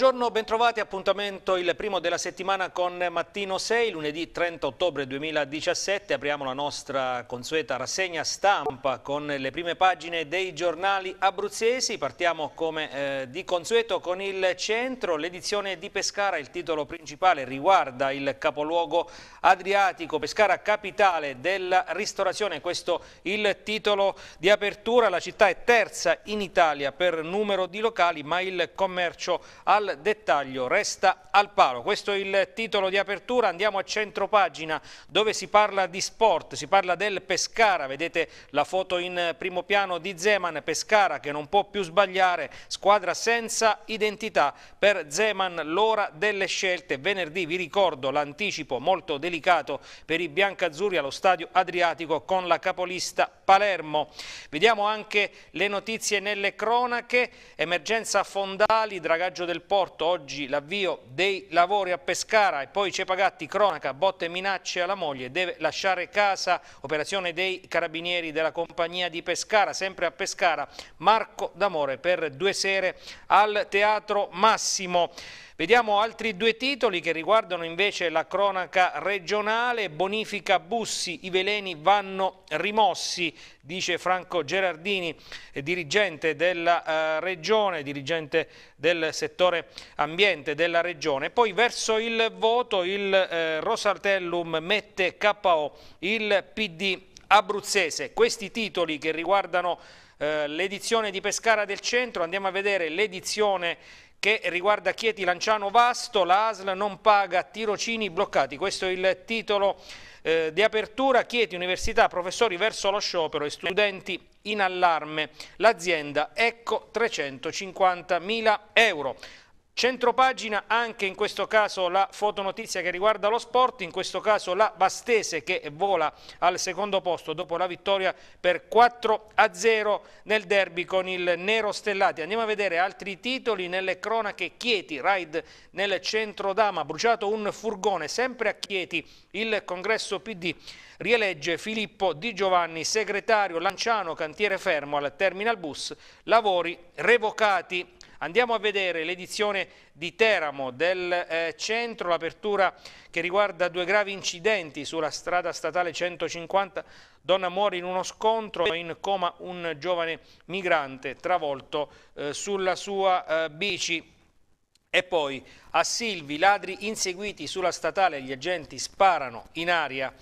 Buongiorno, bentrovati, appuntamento il primo della settimana con Mattino 6, lunedì 30 ottobre 2017, apriamo la nostra consueta rassegna stampa con le prime pagine dei giornali abruzzesi, partiamo come eh, di consueto con il centro, l'edizione di Pescara, il titolo principale riguarda il capoluogo adriatico, Pescara capitale della ristorazione, questo il titolo di apertura, la città è terza in Italia per numero di locali ma il commercio al dettaglio resta al palo. Questo è il titolo di apertura, andiamo a centro pagina dove si parla di sport, si parla del Pescara, vedete la foto in primo piano di Zeman, Pescara che non può più sbagliare, squadra senza identità per Zeman l'ora delle scelte, venerdì vi ricordo l'anticipo molto delicato per i biancazzurri allo stadio Adriatico con la capolista Palermo. Vediamo anche le notizie nelle cronache, emergenza fondali, dragaggio del posto porto oggi l'avvio dei lavori a Pescara e poi Cepagatti, cronaca, botte e minacce alla moglie, deve lasciare casa, operazione dei carabinieri della compagnia di Pescara, sempre a Pescara, Marco D'Amore per due sere al Teatro Massimo. Vediamo altri due titoli che riguardano invece la cronaca regionale, bonifica bussi, i veleni vanno rimossi, dice Franco Gerardini, dirigente della eh, regione, dirigente del settore ambiente della regione. Poi verso il voto il eh, Rosartellum mette KO il PD abruzzese. Questi titoli che riguardano eh, l'edizione di Pescara del Centro, andiamo a vedere l'edizione che riguarda Chieti Lanciano Vasto, la non paga tirocini bloccati, questo è il titolo eh, di apertura, Chieti Università, professori verso lo sciopero e studenti in allarme, l'azienda ecco 350.000 euro. Centropagina anche in questo caso la fotonotizia che riguarda lo sport, in questo caso la Bastese che vola al secondo posto dopo la vittoria per 4 a 0 nel derby con il Nero Stellati. Andiamo a vedere altri titoli nelle cronache Chieti, ride nel centro Dama, bruciato un furgone, sempre a Chieti il congresso PD rielegge Filippo Di Giovanni, segretario Lanciano, cantiere fermo al terminal bus, lavori revocati. Andiamo a vedere l'edizione di Teramo del eh, centro, l'apertura che riguarda due gravi incidenti sulla strada statale 150. Donna muore in uno scontro, in coma un giovane migrante travolto eh, sulla sua eh, bici. E poi a Silvi, ladri inseguiti sulla statale, gli agenti sparano in aria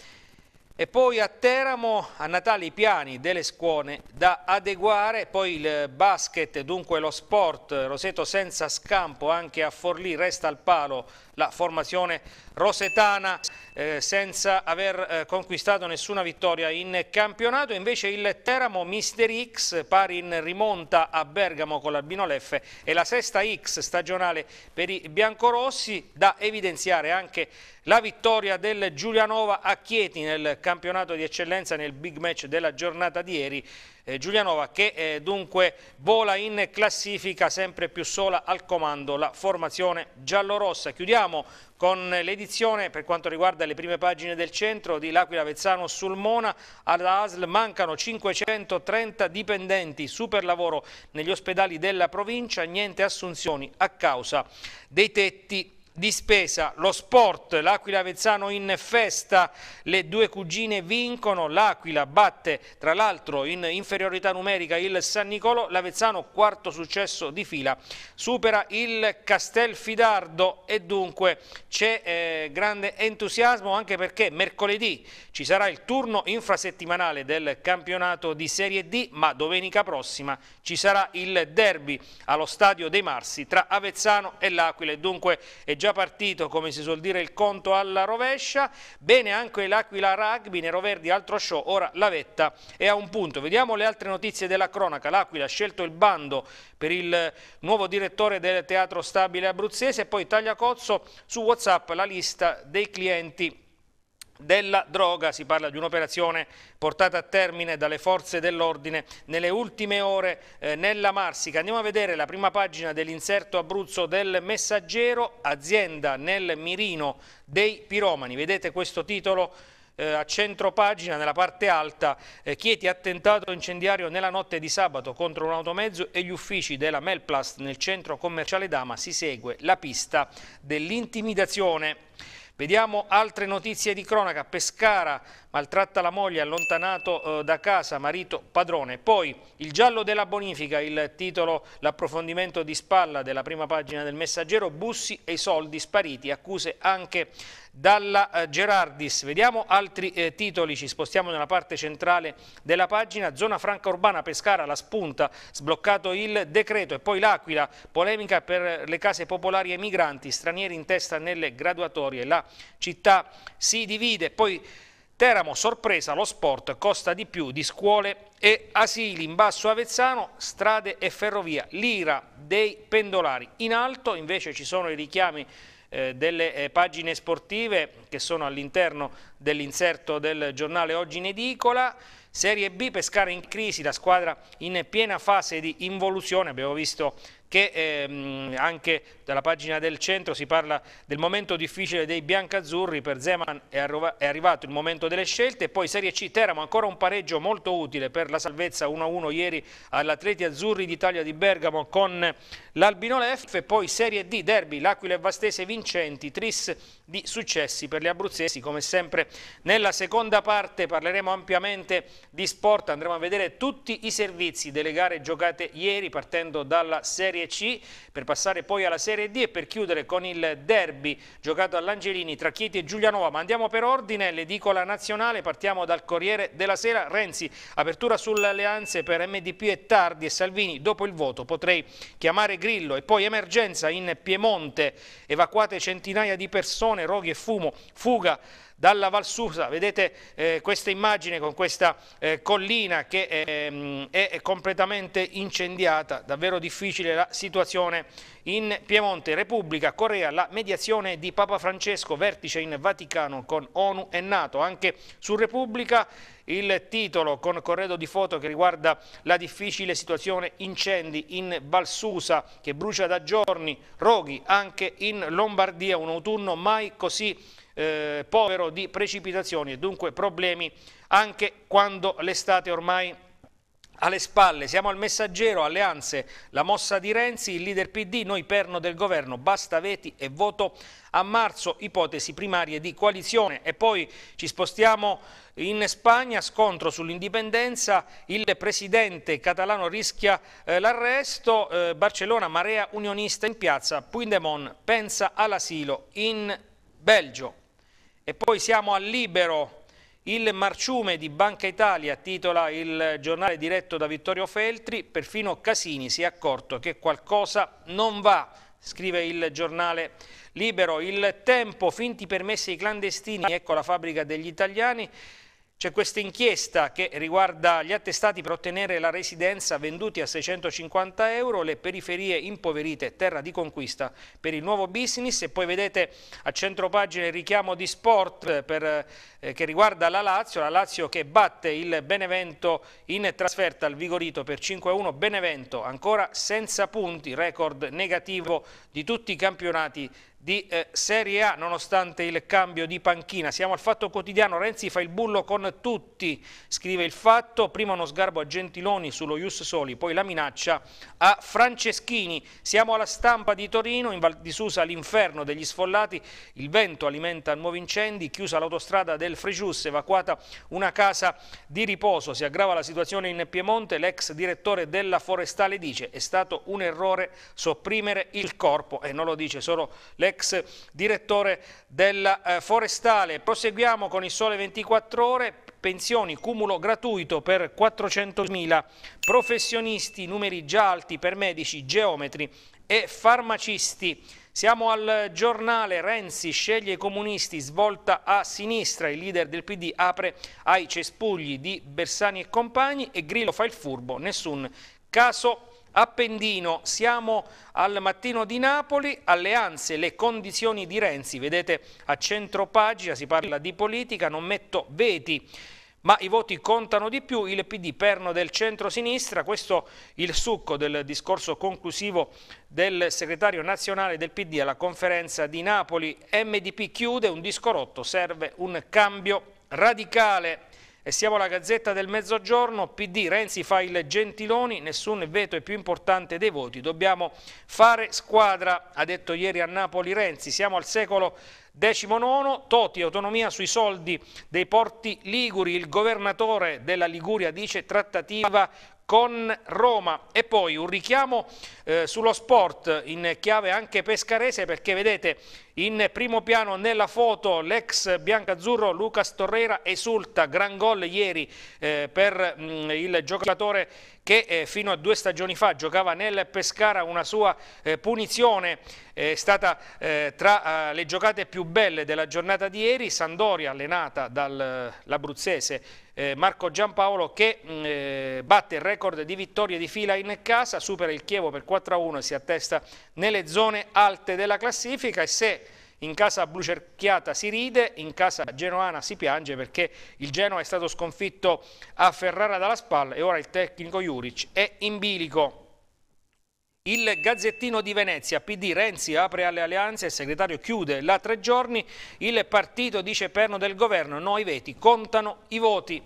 e poi a Teramo a Natale i piani delle scuole da adeguare, poi il basket, dunque lo sport, Roseto senza scampo anche a Forlì resta al palo la formazione rosetana eh, senza aver eh, conquistato nessuna vittoria in campionato. Invece il Teramo Mister X pari in rimonta a Bergamo con l'Albino Leffe e la sesta X stagionale per i biancorossi da evidenziare anche la vittoria del Giulianova a Chieti nel campionato di eccellenza nel big match della giornata di ieri eh, Giulianova che eh, dunque vola in classifica sempre più sola al comando la formazione giallorossa. Chiudiamo con l'edizione per quanto riguarda le prime pagine del centro di L'Aquila Vezzano sul Mona, alla ASL mancano 530 dipendenti, super lavoro negli ospedali della provincia, niente assunzioni a causa dei tetti di spesa, lo sport, l'Aquila Vezzano in festa, le due cugine vincono, l'Aquila batte tra l'altro in inferiorità numerica il San Nicolò, l'Avezzano quarto successo di fila, supera il Castelfidardo e dunque c'è eh, grande entusiasmo anche perché mercoledì ci sarà il turno infrasettimanale del campionato di Serie D, ma domenica prossima ci sarà il derby allo Stadio dei Marsi tra Avezzano e l'Aquila e dunque è già già partito, come si suol dire, il conto alla rovescia, bene anche l'Aquila Rugby, Nero Verdi, altro show, ora la vetta è a un punto. Vediamo le altre notizie della cronaca, l'Aquila ha scelto il bando per il nuovo direttore del Teatro Stabile Abruzzese e poi Tagliacozzo su Whatsapp la lista dei clienti della droga. Si parla di un'operazione portata a termine dalle forze dell'ordine nelle ultime ore eh, nella Marsica. Andiamo a vedere la prima pagina dell'inserto Abruzzo del Messaggero, azienda nel mirino dei piromani. Vedete questo titolo? Eh, a centro pagina, nella parte alta, eh, Chieti attentato incendiario nella notte di sabato contro un automezzo e gli uffici della Melplast nel centro commerciale Dama si segue la pista dell'intimidazione. Vediamo altre notizie di cronaca. Pescara maltratta la moglie, allontanato eh, da casa, marito padrone. Poi il giallo della bonifica, il titolo, l'approfondimento di spalla della prima pagina del messaggero, Bussi e i soldi spariti, accuse anche dalla eh, Gerardis. Vediamo altri eh, titoli, ci spostiamo nella parte centrale della pagina, zona franca urbana Pescara, la spunta, sbloccato il decreto e poi l'Aquila, polemica per le case popolari e migranti, stranieri in testa nelle graduatorie, la città si divide, poi Teramo, sorpresa, lo sport costa di più di scuole e asili, in basso Avezzano, strade e ferrovia, l'ira dei pendolari, in alto invece ci sono i richiami eh, delle eh, pagine sportive che sono all'interno dell'inserto del giornale Oggi in edicola. Serie B, Pescara in crisi, la squadra in piena fase di involuzione, abbiamo visto che ehm, anche dalla pagina del centro si parla del momento difficile dei biancazzurri, per Zeman è, è arrivato il momento delle scelte, poi Serie C Teramo ancora un pareggio molto utile per la salvezza 1-1 ieri all'Atleti Azzurri d'Italia di Bergamo con l'Albino Lef, poi Serie D Derby, l'Aquila e Vastese vincenti, tris di successi per gli abruzzesi come sempre nella seconda parte parleremo ampiamente di sport, andremo a vedere tutti i servizi delle gare giocate ieri partendo dalla Serie Serie C per passare poi alla Serie D e per chiudere con il derby giocato all'Angelini tra Chieti e Giulianova. Ma andiamo per ordine, l'edicola nazionale, partiamo dal Corriere della Sera. Renzi, apertura sulle alleanze per MDP e Tardi e Salvini. Dopo il voto potrei chiamare Grillo e poi emergenza in Piemonte, evacuate centinaia di persone, roghi e fumo, fuga dalla Valsusa, vedete eh, questa immagine con questa eh, collina che è, ehm, è completamente incendiata, davvero difficile la situazione. In Piemonte, Repubblica, Corea, la mediazione di Papa Francesco, vertice in Vaticano con ONU e Nato. Anche su Repubblica il titolo con corredo di foto che riguarda la difficile situazione incendi in Valsusa che brucia da giorni, roghi anche in Lombardia, un autunno mai così eh, povero di precipitazioni e dunque problemi anche quando l'estate ormai è alle spalle, siamo al messaggero, alleanze, la mossa di Renzi, il leader PD, noi perno del governo, basta veti e voto a marzo, ipotesi primarie di coalizione e poi ci spostiamo in Spagna, scontro sull'indipendenza, il presidente catalano rischia eh, l'arresto, eh, Barcellona, marea unionista in piazza, Puigdemont pensa all'asilo in Belgio. E poi siamo al Libero, il marciume di Banca Italia, titola il giornale diretto da Vittorio Feltri, perfino Casini si è accorto che qualcosa non va, scrive il giornale libero. Il tempo, finti permessi ai clandestini, ecco la fabbrica degli italiani, c'è questa inchiesta che riguarda gli attestati per ottenere la residenza venduti a 650 euro, le periferie impoverite, terra di conquista per il nuovo business e poi vedete a centro pagina il richiamo di sport per, eh, che riguarda la Lazio, la Lazio che batte il Benevento in trasferta al Vigorito per 5-1, Benevento ancora senza punti, record negativo di tutti i campionati di eh, Serie A nonostante il cambio di panchina. Siamo al Fatto Quotidiano, Renzi fa il bullo con tutti, scrive il Fatto, prima uno sgarbo a Gentiloni sullo Ius Soli, poi la minaccia a Franceschini. Siamo alla stampa di Torino, in Val di Susa l'inferno degli sfollati, il vento alimenta nuovi incendi, chiusa l'autostrada del Frejus, evacuata una casa di riposo, si aggrava la situazione in Piemonte, l'ex direttore della Forestale dice è stato un errore sopprimere il corpo e non lo dice solo l'ex ex direttore della eh, Forestale. Proseguiamo con il Sole 24 Ore, pensioni, cumulo gratuito per 400.000 professionisti, numeri già alti per medici, geometri e farmacisti. Siamo al giornale Renzi sceglie i comunisti, svolta a sinistra, il leader del PD apre ai cespugli di Bersani e compagni e Grillo fa il furbo, nessun caso Appendino, siamo al mattino di Napoli, alleanze, le condizioni di Renzi, vedete a centro pagina si parla di politica, non metto veti ma i voti contano di più, il PD perno del centro-sinistra, questo il succo del discorso conclusivo del segretario nazionale del PD alla conferenza di Napoli, MDP chiude, un disco rotto, serve un cambio radicale. E siamo alla Gazzetta del Mezzogiorno, PD, Renzi fa il Gentiloni, nessun veto è più importante dei voti, dobbiamo fare squadra, ha detto ieri a Napoli Renzi, siamo al secolo Decimo Toti, autonomia sui soldi dei porti liguri. Il governatore della Liguria dice trattativa con Roma e poi un richiamo eh, sullo sport in chiave anche pescarese perché vedete in primo piano nella foto l'ex biancazzurro Lucas Torrera esulta, gran gol ieri eh, per mh, mm, il giocatore che eh, fino a due stagioni fa giocava nel Pescara, una sua eh, punizione è stata eh, tra eh, le giocate più belle della giornata di ieri, Sandoria allenata dall'abruzzese eh, eh, Marco Giampaolo che mm, eh, batte il record di vittorie di fila in casa, supera il Chievo per 4-1 e si attesta nelle zone alte della classifica e se in casa blucerchiata si ride, in casa genoana si piange perché il Genoa è stato sconfitto a Ferrara dalla spalla e ora il tecnico Juric è in bilico. Il Gazzettino di Venezia, PD Renzi apre alle alleanze, il segretario chiude la tre giorni, il partito dice perno del governo, no ai veti, contano i voti.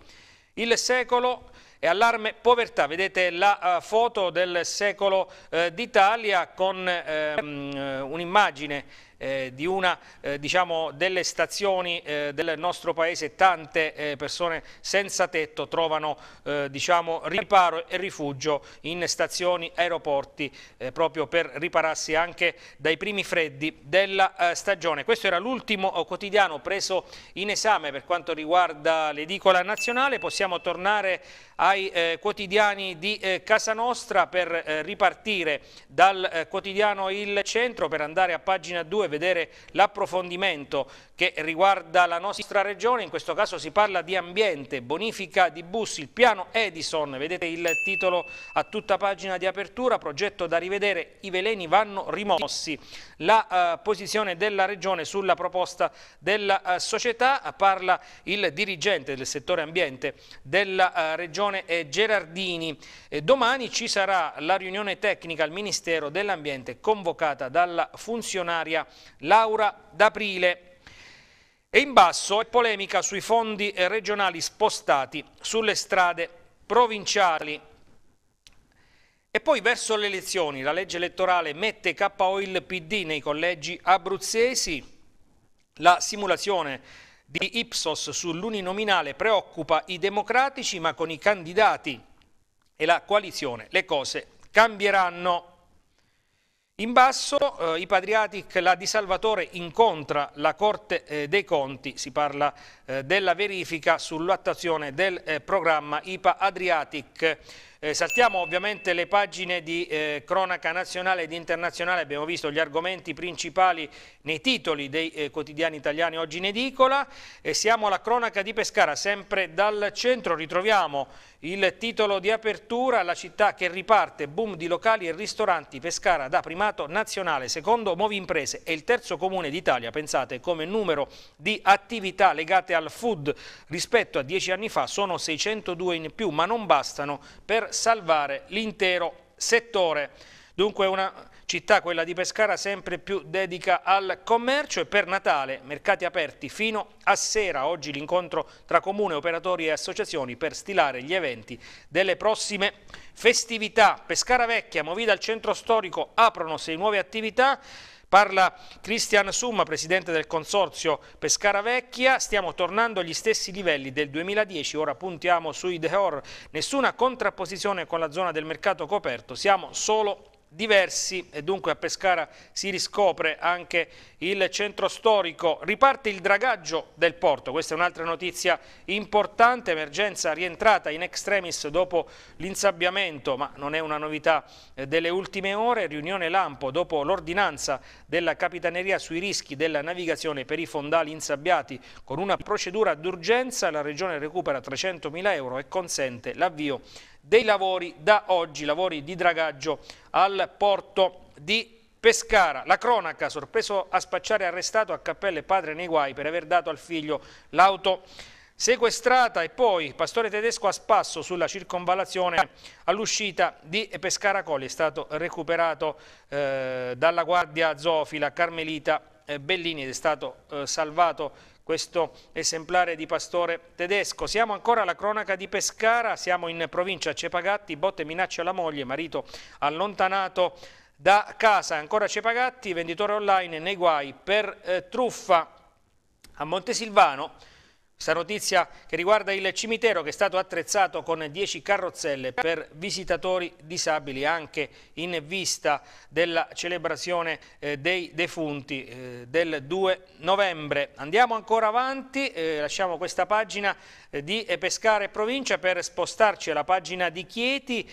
Il secolo è allarme povertà. Vedete la eh, foto del secolo uh, d'Italia con uh, un'immagine eh, di una eh, diciamo, delle stazioni eh, del nostro paese tante eh, persone senza tetto trovano eh, diciamo, riparo e rifugio in stazioni, aeroporti, eh, proprio per ripararsi anche dai primi freddi della stagione. Questo era l'ultimo quotidiano preso in esame per quanto riguarda l'edicola nazionale, possiamo tornare ai quotidiani di Casa Nostra per ripartire dal quotidiano Il Centro per andare a pagina 2 vedere l'approfondimento che riguarda la nostra regione, in questo caso si parla di ambiente, bonifica di bus, il piano Edison, vedete il titolo a tutta pagina di apertura, progetto da rivedere, i veleni vanno rimossi, la uh, posizione della regione sulla proposta della uh, società, parla il dirigente del settore ambiente della uh, regione eh, Gerardini, e domani ci sarà la riunione tecnica al Ministero dell'Ambiente convocata dalla funzionaria Laura D'Aprile. E in basso è polemica sui fondi regionali spostati sulle strade provinciali. E poi verso le elezioni la legge elettorale mette KO il PD nei collegi abruzzesi. La simulazione di Ipsos sull'uninominale preoccupa i democratici, ma con i candidati e la coalizione le cose cambieranno. In basso eh, i Padriatic, la Di Salvatore incontra la Corte eh, dei Conti, si parla eh, della verifica sull'attuazione del eh, programma IPA Adriatic. Eh, saltiamo ovviamente le pagine di eh, cronaca nazionale ed internazionale, abbiamo visto gli argomenti principali nei titoli dei eh, quotidiani italiani oggi in edicola e siamo alla cronaca di Pescara, sempre dal centro ritroviamo il titolo di apertura, la città che riparte, boom di locali e ristoranti, Pescara da primato nazionale, secondo Movi Imprese e il terzo comune d'Italia, pensate come numero di attività legate alla al food rispetto a dieci anni fa sono 602 in più, ma non bastano per salvare l'intero settore. Dunque una città, quella di Pescara, sempre più dedica al commercio e per Natale mercati aperti fino a sera. Oggi l'incontro tra comune, operatori e associazioni per stilare gli eventi delle prossime festività. Pescara Vecchia, Movida al centro storico aprono sei nuove attività Parla Christian Summa, presidente del consorzio Pescara Vecchia, stiamo tornando agli stessi livelli del 2010, ora puntiamo sui Deor, nessuna contrapposizione con la zona del mercato coperto, siamo solo diversi e dunque a Pescara si riscopre anche il centro storico. Riparte il dragaggio del porto, questa è un'altra notizia importante, emergenza rientrata in extremis dopo l'insabbiamento, ma non è una novità eh, delle ultime ore, riunione Lampo dopo l'ordinanza della Capitaneria sui rischi della navigazione per i fondali insabbiati con una procedura d'urgenza, la Regione recupera 300.000 euro e consente l'avvio dei lavori da oggi, lavori di dragaggio al porto di Pescara, la cronaca, sorpreso a spacciare e arrestato a Cappelle padre nei guai per aver dato al figlio l'auto sequestrata e poi pastore tedesco a spasso sulla circonvallazione all'uscita di Pescara Colli è stato recuperato eh, dalla guardia zoofila Carmelita eh, Bellini ed è stato eh, salvato questo esemplare di pastore tedesco. Siamo ancora alla cronaca di Pescara, siamo in provincia Cepagatti, botte minacce alla moglie, marito allontanato da casa. Ancora Cepagatti, venditore online nei guai per eh, truffa a Montesilvano. Questa notizia che riguarda il cimitero che è stato attrezzato con 10 carrozzelle per visitatori disabili anche in vista della celebrazione eh, dei defunti eh, del 2 novembre. Andiamo ancora avanti, eh, lasciamo questa pagina di Pescare Provincia per spostarci alla pagina di Chieti.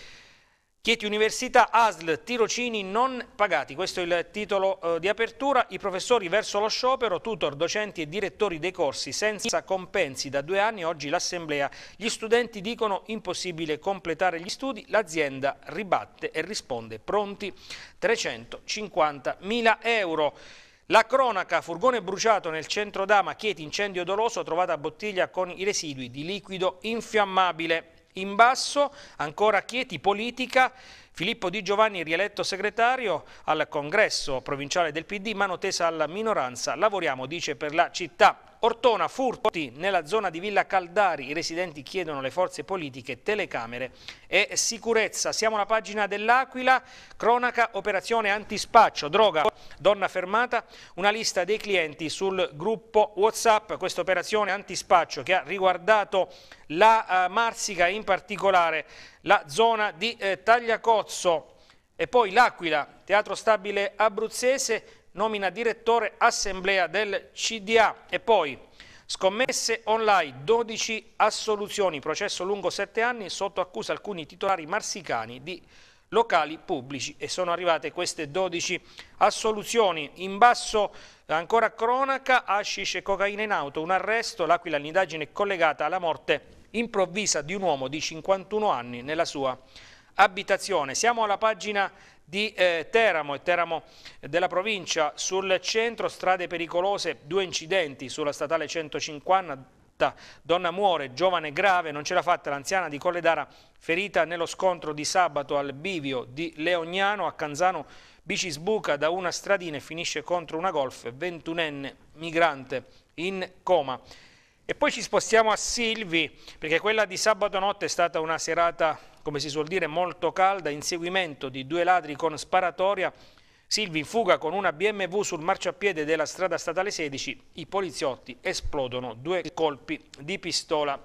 Chieti Università ASL, tirocini non pagati, questo è il titolo eh, di apertura, i professori verso lo sciopero, tutor, docenti e direttori dei corsi senza compensi da due anni, oggi l'assemblea, gli studenti dicono impossibile completare gli studi, l'azienda ribatte e risponde pronti 350.000 euro. La cronaca, furgone bruciato nel centro Dama, Chieti, incendio doloso, trovata bottiglia con i residui di liquido infiammabile. In basso ancora Chieti Politica Filippo Di Giovanni rieletto segretario al congresso provinciale del PD, mano tesa alla minoranza, lavoriamo dice per la città. Ortona, furti nella zona di Villa Caldari, i residenti chiedono alle forze politiche telecamere e sicurezza. Siamo alla pagina dell'Aquila, cronaca, operazione antispaccio, droga, donna fermata, una lista dei clienti sul gruppo Whatsapp, questa operazione antispaccio che ha riguardato la eh, Marsica in particolare la zona di eh, Tagliacozzo. E poi l'Aquila, Teatro Stabile Abruzzese, nomina direttore assemblea del CDA. E poi scommesse online, 12 assoluzioni, processo lungo 7 anni, sotto accusa alcuni titolari marsicani di locali pubblici e sono arrivate queste 12 assoluzioni. In basso ancora cronaca, hashish e cocaina in auto, un arresto, l'Aquila l'indagine collegata alla morte improvvisa di un uomo di 51 anni nella sua abitazione. Siamo alla pagina di eh, Teramo e Teramo eh, della provincia. Sul centro strade pericolose, due incidenti sulla statale 150 donna muore, giovane grave, non ce l'ha fatta l'anziana di Colledara ferita nello scontro di sabato al bivio di Leognano a Canzano bici sbuca da una stradina e finisce contro una golf 21enne migrante in coma. E poi ci spostiamo a Silvi, perché quella di sabato notte è stata una serata, come si suol dire, molto calda, inseguimento di due ladri con sparatoria. Silvi in fuga con una BMW sul marciapiede della strada statale 16, i poliziotti esplodono due colpi di pistola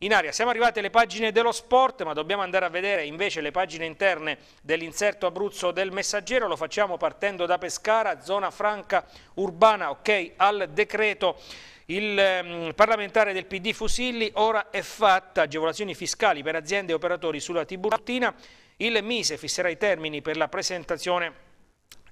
in aria. Siamo arrivati alle pagine dello sport, ma dobbiamo andare a vedere invece le pagine interne dell'inserto Abruzzo del Messaggero. Lo facciamo partendo da Pescara, zona franca urbana, ok, al decreto. Il ehm, parlamentare del PD Fusilli ora è fatta agevolazioni fiscali per aziende e operatori sulla Tiburtina. Il Mise fisserà i termini per la presentazione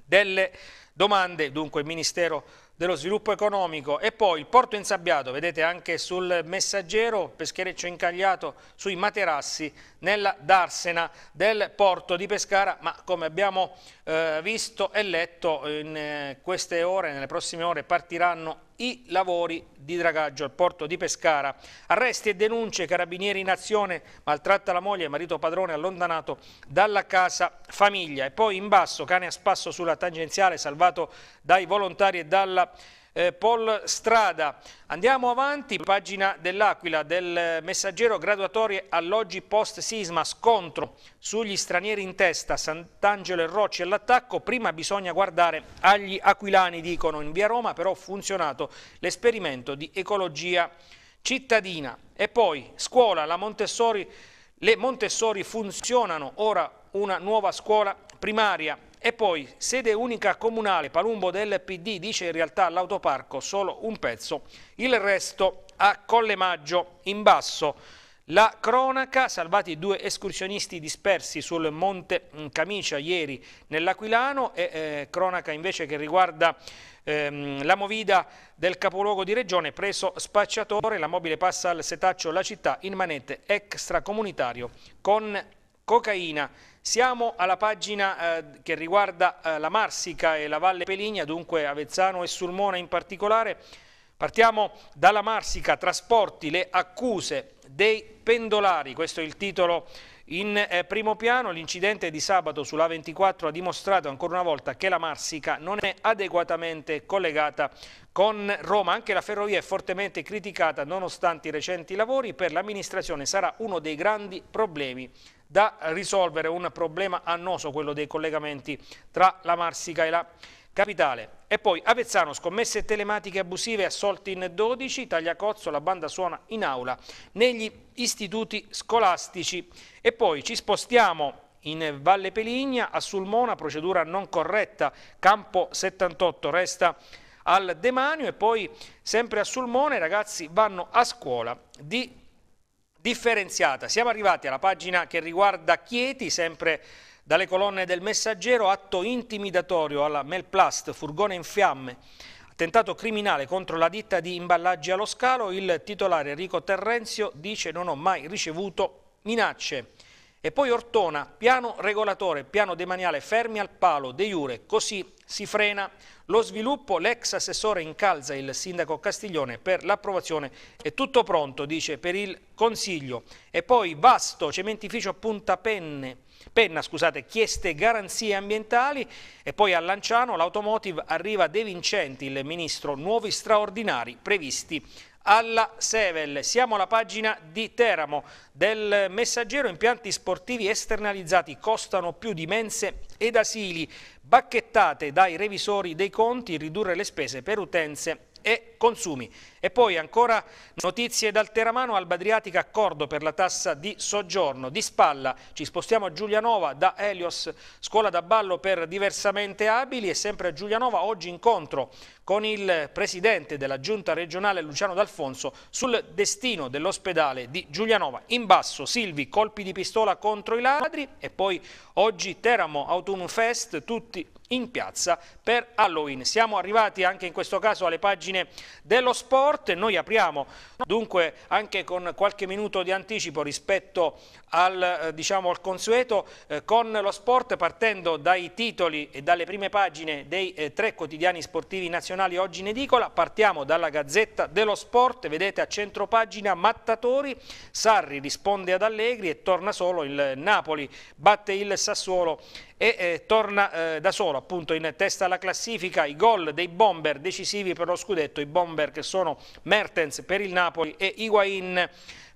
delle domande, dunque il Ministero dello Sviluppo Economico e poi il Porto Insabbiato, vedete anche sul Messaggero, peschereccio incagliato sui materassi nella darsena del porto di Pescara, ma come abbiamo eh, visto e letto in eh, queste ore, nelle prossime ore partiranno i lavori di dragaggio al porto di Pescara. Arresti e denunce, carabinieri in azione, maltratta la moglie, marito padrone allontanato dalla casa famiglia. E poi in basso, cane a spasso sulla tangenziale, salvato dai volontari e dalla eh, Paul Strada. Andiamo avanti, pagina dell'Aquila, del messaggero graduatorie alloggi post sisma, scontro sugli stranieri in testa, Sant'Angelo e Rocci all'attacco, prima bisogna guardare agli aquilani, dicono in via Roma, però ha funzionato l'esperimento di ecologia cittadina. E poi scuola, la Montessori, le Montessori funzionano, ora una nuova scuola primaria, e poi sede unica comunale Palumbo del PD dice in realtà l'autoparco solo un pezzo, il resto a Collemaggio in basso. La cronaca, salvati due escursionisti dispersi sul Monte Camicia ieri nell'Aquilano e eh, cronaca invece che riguarda ehm, la movida del capoluogo di regione preso spacciatore, la mobile passa al setaccio la città in manette extracomunitario con cocaina siamo alla pagina eh, che riguarda eh, la Marsica e la Valle Peligna, dunque Avezzano e Sulmona in particolare. Partiamo dalla Marsica, trasporti, le accuse dei pendolari, questo è il titolo in eh, primo piano. L'incidente di sabato sulla 24 ha dimostrato ancora una volta che la Marsica non è adeguatamente collegata con Roma. Anche la ferrovia è fortemente criticata nonostante i recenti lavori, per l'amministrazione sarà uno dei grandi problemi da risolvere un problema annoso, quello dei collegamenti tra la Marsica e la Capitale. E poi Avezzano, scommesse telematiche abusive, assolti in 12, Tagliacozzo, la banda suona in aula negli istituti scolastici. E poi ci spostiamo in Valle Peligna, a Sulmona, procedura non corretta, campo 78 resta al demanio e poi sempre a Sulmona i ragazzi vanno a scuola di differenziata. Siamo arrivati alla pagina che riguarda Chieti, sempre dalle colonne del messaggero, atto intimidatorio alla Melplast, furgone in fiamme, attentato criminale contro la ditta di imballaggi allo scalo, il titolare Enrico Terrenzio dice non ho mai ricevuto minacce. E poi Ortona, piano regolatore, piano demaniale fermi al palo, de jure, così si frena lo sviluppo, l'ex assessore incalza il sindaco Castiglione per l'approvazione, è tutto pronto, dice, per il Consiglio. E poi Vasto, cementificio a punta penne, penna, scusate, chieste garanzie ambientali e poi a Lanciano l'automotive arriva De Vincenti, il ministro, nuovi straordinari previsti alla Sevel. Siamo alla pagina di Teramo del Messaggero. Impianti sportivi esternalizzati costano più di mense ed asili. Bacchettate dai revisori dei conti, ridurre le spese per utenze e consumi. E poi ancora notizie dal Teramano, Alba Adriatica accordo per la tassa di soggiorno. Di spalla ci spostiamo a Giulianova da Elios, scuola da ballo per diversamente abili e sempre a Giulianova oggi incontro con il presidente della giunta regionale Luciano D'Alfonso sul destino dell'ospedale di Giulianova. In basso Silvi colpi di pistola contro i ladri e poi oggi Teramo Autumn Fest tutti in piazza per Halloween. Siamo arrivati anche in questo caso alle pagine dello sport forte, noi apriamo dunque anche con qualche minuto di anticipo rispetto al, eh, diciamo, al consueto eh, con lo sport partendo dai titoli e dalle prime pagine dei eh, tre quotidiani sportivi nazionali oggi in edicola, partiamo dalla Gazzetta dello Sport, vedete a centro pagina Mattatori, Sarri risponde ad Allegri e torna solo il Napoli, batte il Sassuolo e eh, torna eh, da solo appunto in testa alla classifica i gol dei bomber decisivi per lo scudetto i bomber che sono Mertens per il Napoli e Higuain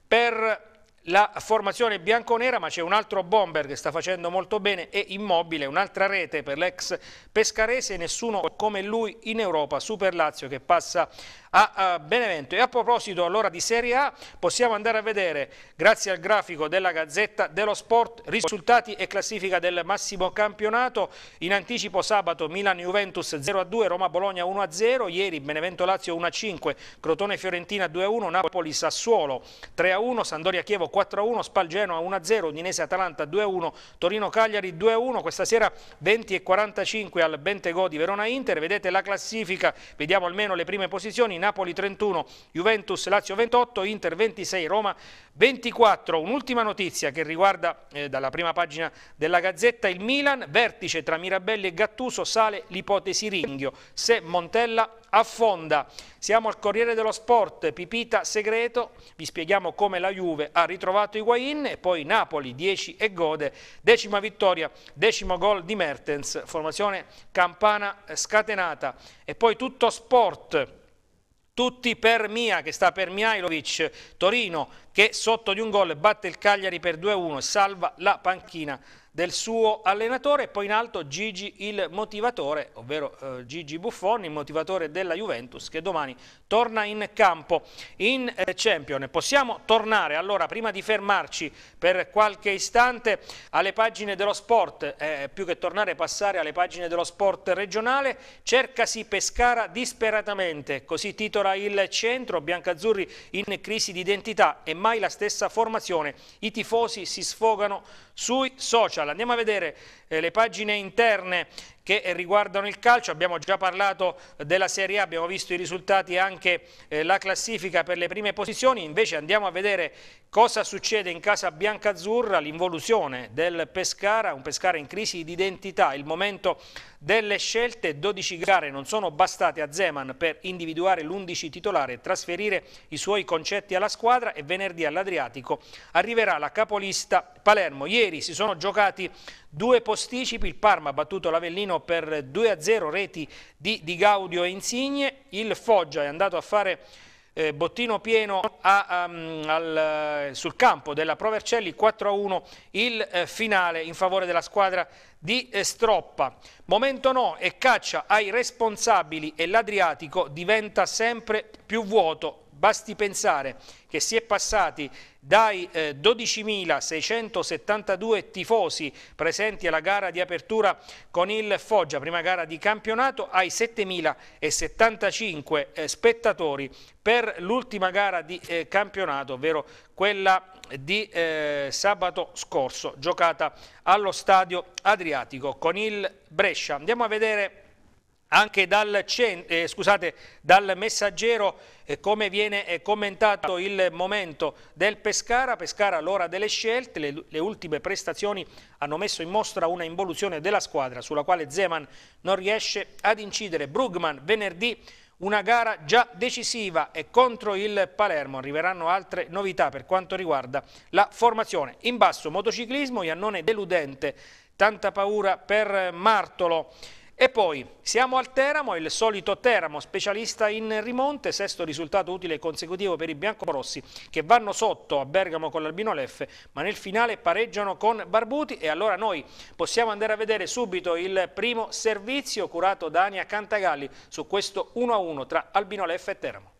per la formazione bianconera, ma c'è un altro bomber che sta facendo molto bene e immobile, un'altra rete per l'ex pescarese, nessuno come lui in Europa, Super Lazio che passa a Benevento. E a proposito allora di Serie A, possiamo andare a vedere, grazie al grafico della Gazzetta dello Sport, risultati e classifica del massimo campionato. In anticipo sabato Milan-Juventus 0-2, Roma-Bologna 1-0, ieri Benevento-Lazio 1-5, Crotone-Fiorentina 2-1, Napoli-Sassuolo 3-1, Sandoria-Chievo 4-1, Spalgenoa 1-0, Udinese-Atalanta 2-1, Torino-Cagliari 2-1. Questa sera 20 45 al Bentego di Verona-Inter. Vedete la classifica, vediamo almeno le prime posizioni. Napoli 31, Juventus, Lazio 28, Inter 26, Roma 24. Un'ultima notizia che riguarda eh, dalla prima pagina della Gazzetta il Milan, vertice tra Mirabelli e Gattuso, sale l'ipotesi Ringhio, se Montella affonda. Siamo al Corriere dello Sport, Pipita segreto, vi spieghiamo come la Juve ha ritrovato Higuain e poi Napoli 10 e gode, decima vittoria, decimo gol di Mertens, formazione campana eh, scatenata e poi tutto sport tutti per Mia che sta per Mihailovic, Torino che sotto di un gol batte il Cagliari per 2-1 e salva la panchina del suo allenatore, poi in alto Gigi il motivatore, ovvero eh, Gigi Buffoni, motivatore della Juventus che domani torna in campo in eh, Champion. Possiamo tornare allora prima di fermarci per qualche istante alle pagine dello sport, eh, più che tornare passare alle pagine dello sport regionale, cercasi Pescara disperatamente, così titola il centro, Biancazzurri in crisi di identità e mai la stessa formazione, i tifosi si sfogano sui social. Andiamo a vedere eh, le pagine interne che eh, riguardano il calcio, abbiamo già parlato della Serie A, abbiamo visto i risultati e anche eh, la classifica per le prime posizioni, invece andiamo a vedere cosa succede in casa biancazzurra, l'involuzione del Pescara, un Pescara in crisi di identità, il momento delle scelte, 12 gare non sono bastate a Zeman per individuare l'11 titolare e trasferire i suoi concetti alla squadra e venerdì all'Adriatico arriverà la capolista Palermo. Ieri si sono giocati Due posticipi, il Parma ha battuto l'Avellino per 2-0 reti di, di Gaudio e Insigne, il Foggia è andato a fare eh, bottino pieno a, um, al, sul campo della Provercelli 4-1 il eh, finale in favore della squadra di eh, Stroppa. Momento no e caccia ai responsabili e l'Adriatico diventa sempre più vuoto Basti pensare che si è passati dai 12.672 eh, tifosi presenti alla gara di apertura con il Foggia, prima gara di campionato, ai 7.075 eh, spettatori per l'ultima gara di eh, campionato, ovvero quella di sabato scorso, giocata allo stadio Adriatico con il Brescia. Andiamo a vedere anche dal, eh, scusate, dal messaggero eh, come viene eh, commentato il momento del Pescara, Pescara l'ora delle scelte, le, le, ultime prestazioni hanno messo in mostra una involuzione della squadra sulla quale Zeman non riesce ad incidere, Brugman venerdì una gara già decisiva e contro il Palermo arriveranno altre novità per quanto riguarda la formazione. In basso motociclismo, Iannone deludente, tanta paura per Martolo. E poi siamo al Teramo, il solito Teramo, specialista in rimonte, sesto risultato utile consecutivo per i biancoborossi che vanno sotto a Bergamo con l'Albino Leffe, ma nel finale pareggiano con Barbuti e allora noi possiamo andare a vedere subito il primo servizio curato da Ania Cantagalli su questo 1-1 tra Albino Leffe e Teramo.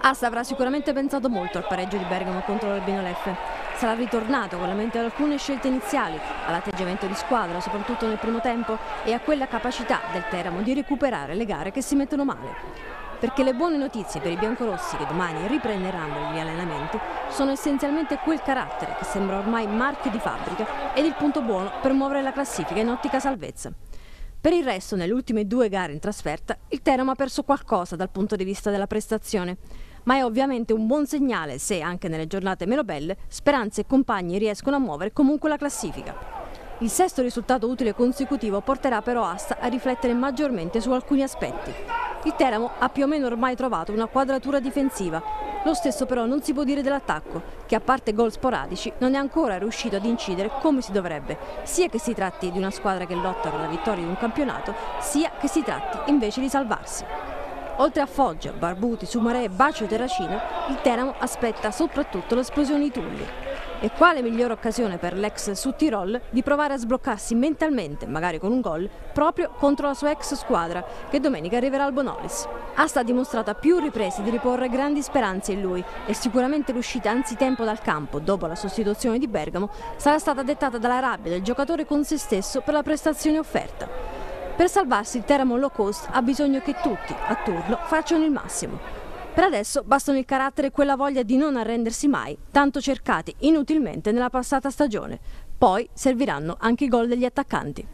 Asta ah, avrà sicuramente pensato molto al pareggio di Bergamo contro l'Albino Leffe sarà ritornato con la mente ad alcune scelte iniziali, all'atteggiamento di squadra, soprattutto nel primo tempo, e a quella capacità del Teramo di recuperare le gare che si mettono male perché le buone notizie per i biancorossi che domani riprenderanno gli allenamenti sono essenzialmente quel carattere che sembra ormai marchio di fabbrica ed il punto buono per muovere la classifica in ottica salvezza. Per il resto, nelle ultime due gare in trasferta, il Teramo ha perso qualcosa dal punto di vista della prestazione ma è ovviamente un buon segnale se anche nelle giornate meno belle Speranza e compagni riescono a muovere comunque la classifica. Il sesto risultato utile consecutivo porterà però Asta a riflettere maggiormente su alcuni aspetti. Il Teramo ha più o meno ormai trovato una quadratura difensiva, lo stesso però non si può dire dell'attacco, che a parte gol sporadici non è ancora riuscito ad incidere come si dovrebbe, sia che si tratti di una squadra che lotta per la vittoria di un campionato, sia che si tratti invece di salvarsi. Oltre a Foggia, Barbuti, Sumare, Bacio e Terracina, il Teramo aspetta soprattutto l'esplosione di Tulli. E quale migliore occasione per l'ex su Tirol di provare a sbloccarsi mentalmente, magari con un gol, proprio contro la sua ex squadra, che domenica arriverà al Bonolis. Asta ha dimostrato a più riprese di riporre grandi speranze in lui e sicuramente l'uscita anzitempo dal campo, dopo la sostituzione di Bergamo, sarà stata dettata dalla rabbia del giocatore con se stesso per la prestazione offerta. Per salvarsi il Teramo Low Cost ha bisogno che tutti, a turno, facciano il massimo. Per adesso bastano il carattere e quella voglia di non arrendersi mai, tanto cercati inutilmente nella passata stagione. Poi serviranno anche i gol degli attaccanti.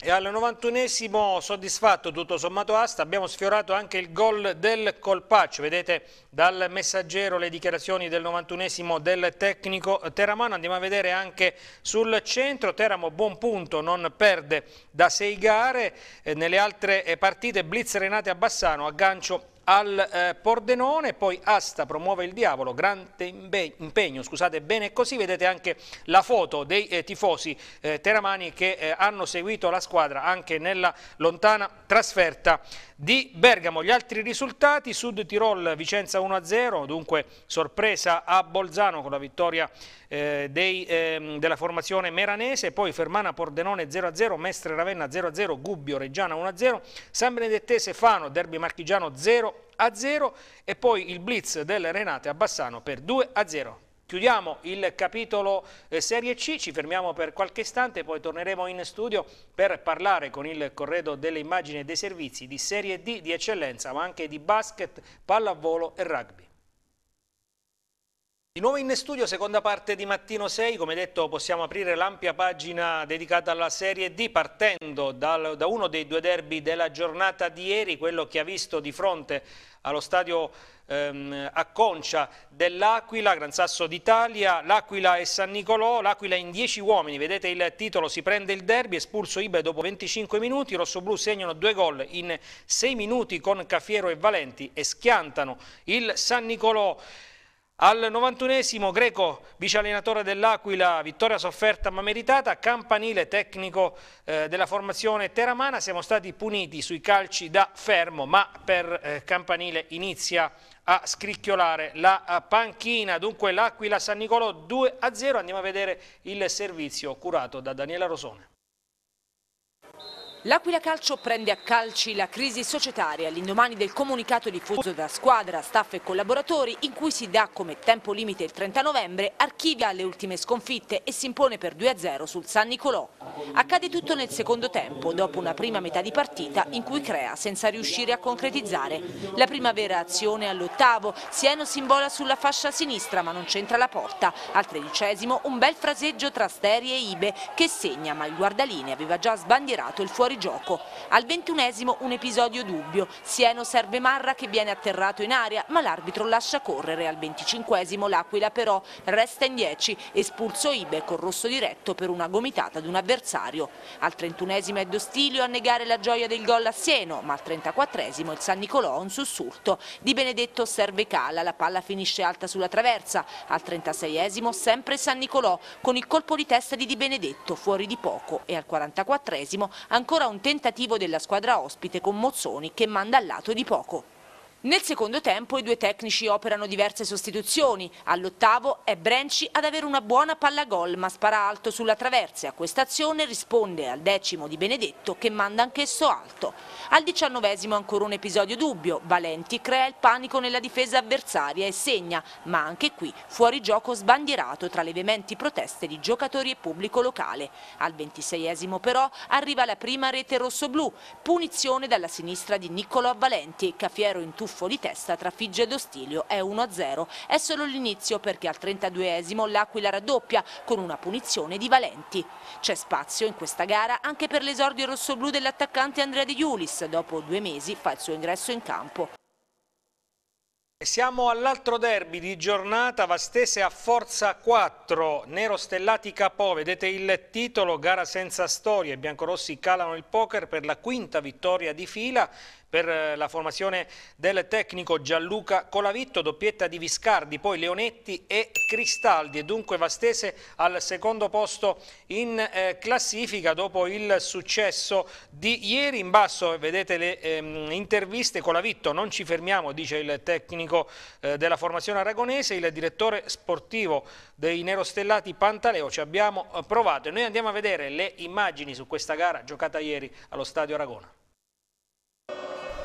E al 91esimo soddisfatto tutto sommato Asta, abbiamo sfiorato anche il gol del Colpaccio, vedete dal messaggero le dichiarazioni del 91esimo del tecnico Teramano, andiamo a vedere anche sul centro, Teramo buon punto, non perde da sei gare, eh, nelle altre eh, partite blitz Renate a Bassano, aggancio al eh, Pordenone, poi Asta promuove il diavolo, grande impegno, scusate bene così, vedete anche la foto dei eh, tifosi eh, teramani che eh, hanno seguito la squadra anche nella lontana trasferta di Bergamo. Gli altri risultati, Sud Tirol Vicenza 1-0, dunque sorpresa a Bolzano con la vittoria eh, dei, ehm, della formazione meranese, poi Fermana Pordenone 0-0, Mestre Ravenna 0-0, Gubbio Reggiana 1-0, San Benedettese Fano, Derby Marchigiano 0 2 a 0 e poi il blitz del Renate a Bassano per 2 a 0. Chiudiamo il capitolo eh, Serie C, ci fermiamo per qualche istante, poi torneremo in studio per parlare con il corredo delle immagini e dei servizi di Serie D di eccellenza, ma anche di basket, pallavolo e rugby. Di nuovo in studio, seconda parte di Mattino 6, come detto possiamo aprire l'ampia pagina dedicata alla Serie D partendo dal, da uno dei due derby della giornata di ieri, quello che ha visto di fronte allo stadio ehm, a Concia dell'Aquila, Gran Sasso d'Italia, l'Aquila e San Nicolò, l'Aquila in 10 uomini, vedete il titolo, si prende il derby, espulso Ibe dopo 25 minuti, i rossoblù segnano due gol in 6 minuti con Cafiero e Valenti e schiantano il San Nicolò. Al 91esimo Greco, vice allenatore dell'Aquila, vittoria sofferta ma meritata, Campanile tecnico eh, della formazione teramana, siamo stati puniti sui calci da fermo ma per eh, Campanile inizia a scricchiolare la eh, panchina, dunque l'Aquila San Nicolò 2-0, andiamo a vedere il servizio curato da Daniela Rosone. L'Aquila Calcio prende a calci la crisi societaria all'indomani del comunicato diffuso da squadra, staff e collaboratori in cui si dà come tempo limite il 30 novembre, archivia le ultime sconfitte e si impone per 2-0 sul San Nicolò. Accade tutto nel secondo tempo, dopo una prima metà di partita in cui crea senza riuscire a concretizzare. La prima vera azione all'ottavo, Sieno si imbola sulla fascia sinistra ma non c'entra la porta. Al tredicesimo un bel fraseggio tra Steri e Ibe che segna ma il guardaline aveva già sbandierato il fuorigioco. Al ventunesimo un episodio dubbio, Sieno serve Marra che viene atterrato in aria ma l'arbitro lascia correre. Al venticinquesimo l'Aquila però resta in dieci, espulso Ibe con rosso diretto per una gomitata ad un avversario avversario. Al 31esimo è Dostilio a negare la gioia del gol a Sieno, ma al 34esimo il San Nicolò ha un sussulto. Di Benedetto serve cala, la palla finisce alta sulla traversa. Al 36esimo sempre San Nicolò con il colpo di testa di Di Benedetto fuori di poco e al 44esimo ancora un tentativo della squadra ospite con Mozzoni che manda al lato di poco. Nel secondo tempo i due tecnici operano diverse sostituzioni. All'ottavo è Brenci ad avere una buona palla gol ma spara alto sulla traversa. A questa azione risponde al decimo di Benedetto che manda anch'esso alto. Al diciannovesimo ancora un episodio dubbio. Valenti crea il panico nella difesa avversaria e segna, ma anche qui fuori gioco sbandierato tra le veementi proteste di giocatori e pubblico locale. Al ventiseiesimo però arriva la prima rete rosso-blu, punizione dalla sinistra di Niccolò Valenti, Cafiero in tuffo tuffo di testa tra Figge ed Ostilio è 1-0. È solo l'inizio perché al 32esimo l'Aquila raddoppia con una punizione di Valenti. C'è spazio in questa gara anche per l'esordio rossoblù dell'attaccante Andrea De Iulis. Dopo due mesi fa il suo ingresso in campo. Siamo all'altro derby di giornata, Vastese a Forza 4, Nero Stellati Capò, vedete il titolo, gara senza storie, biancorossi calano il poker per la quinta vittoria di fila, per eh, la formazione del tecnico Gianluca Colavitto, doppietta di Viscardi, poi Leonetti e Cristaldi e dunque Vastese al secondo posto in eh, classifica dopo il successo di ieri. In basso vedete le ehm, interviste, Colavitto non ci fermiamo, dice il tecnico eh, della formazione aragonese, il direttore sportivo dei Nerostellati Pantaleo, ci abbiamo eh, provato e noi andiamo a vedere le immagini su questa gara giocata ieri allo stadio Aragona.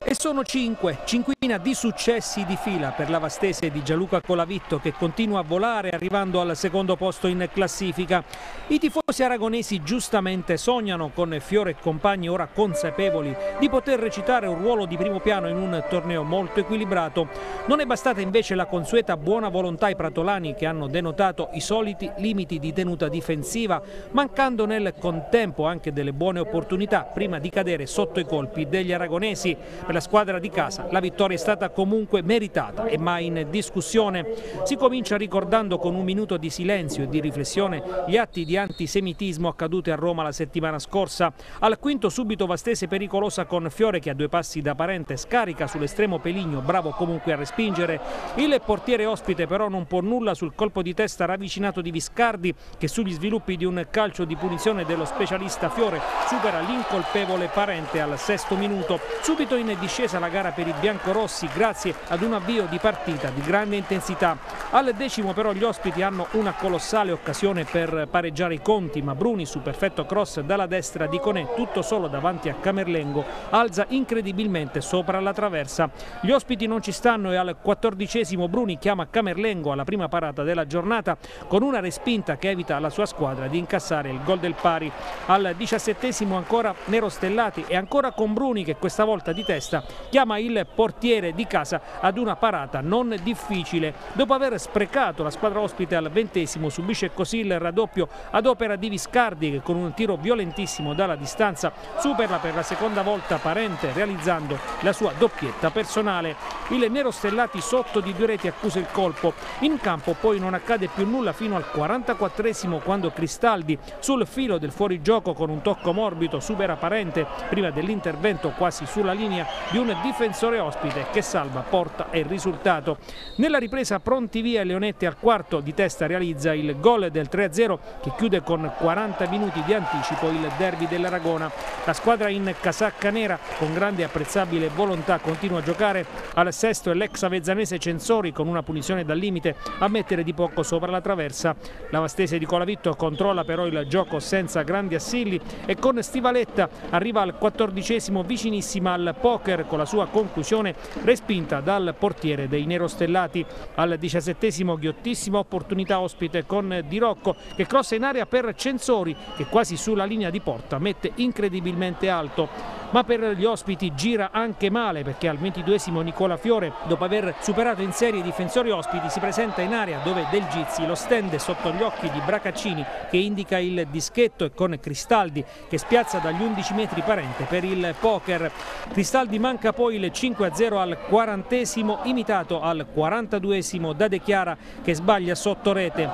E sono cinque, cinquina di successi di fila per la Vastese di Gianluca Colavitto che continua a volare arrivando al secondo posto in classifica. I tifosi aragonesi giustamente sognano con Fiore e compagni ora consapevoli di poter recitare un ruolo di primo piano in un torneo molto equilibrato. Non è bastata invece la consueta buona volontà ai pratolani che hanno denotato i soliti limiti di tenuta difensiva, mancando nel contempo anche delle buone opportunità prima di cadere sotto i colpi degli aragonesi. Per la squadra di casa la vittoria è stata comunque meritata e mai in discussione. Si comincia ricordando con un minuto di silenzio e di riflessione gli atti di antisemitismo accaduti a Roma la settimana scorsa. Al quinto subito Vastese pericolosa con Fiore che a due passi da parente scarica sull'estremo Peligno, bravo comunque a respingere. Il portiere ospite però non può nulla sul colpo di testa ravvicinato di Viscardi che sugli sviluppi di un calcio di punizione dello specialista Fiore supera l'incolpevole parente al sesto minuto. Subito in discesa la gara per i biancorossi grazie ad un avvio di partita di grande intensità. Al decimo però gli ospiti hanno una colossale occasione per pareggiare i conti, ma Bruni su perfetto cross dalla destra di Conè, tutto solo davanti a Camerlengo, alza incredibilmente sopra la traversa. Gli ospiti non ci stanno e al quattordicesimo Bruni chiama Camerlengo alla prima parata della giornata con una respinta che evita alla sua squadra di incassare il gol del pari. Al diciassettesimo ancora Nero Stellati e ancora con Bruni che questa volta di testa Costa chiama il portiere di casa ad una parata non difficile. Dopo aver sprecato la squadra ospite al ventesimo subisce così il raddoppio ad opera di Viscardi che con un tiro violentissimo dalla distanza supera per la seconda volta Parente realizzando la sua doppietta personale. Il Nero Stellati sotto di due reti accusa il colpo. In campo poi non accade più nulla fino al 44esimo quando Cristaldi sul filo del fuorigioco con un tocco morbido supera Parente prima dell'intervento quasi sulla linea di un difensore ospite che salva, porta e risultato. Nella ripresa pronti via Leonetti al quarto di testa realizza il gol del 3-0 che chiude con 40 minuti di anticipo il derby dell'Aragona. La squadra in casacca nera con grande e apprezzabile volontà continua a giocare al sesto e l'ex avezzanese Censori con una punizione dal limite a mettere di poco sopra la traversa. La Vastese di Colavitto controlla però il gioco senza grandi assilli e con Stivaletta arriva al quattordicesimo vicinissima al poker corner con la sua conclusione respinta dal portiere dei nerostellati. Al diciassettesimo ghiottissima opportunità ospite con Di Rocco che crossa in area per Censori che quasi sulla linea di porta mette incredibilmente alto ma per gli ospiti gira anche male perché al 22esimo Nicola Fiore dopo aver superato in serie i difensori ospiti si presenta in area dove Del Gizzi lo stende sotto gli occhi di Bracaccini che indica il dischetto e con Cristaldi che spiazza dagli 11 metri parente per il poker. Cristaldi manca poi il 5-0 al quarantesimo, imitato al 42esimo da De Chiara che sbaglia sotto rete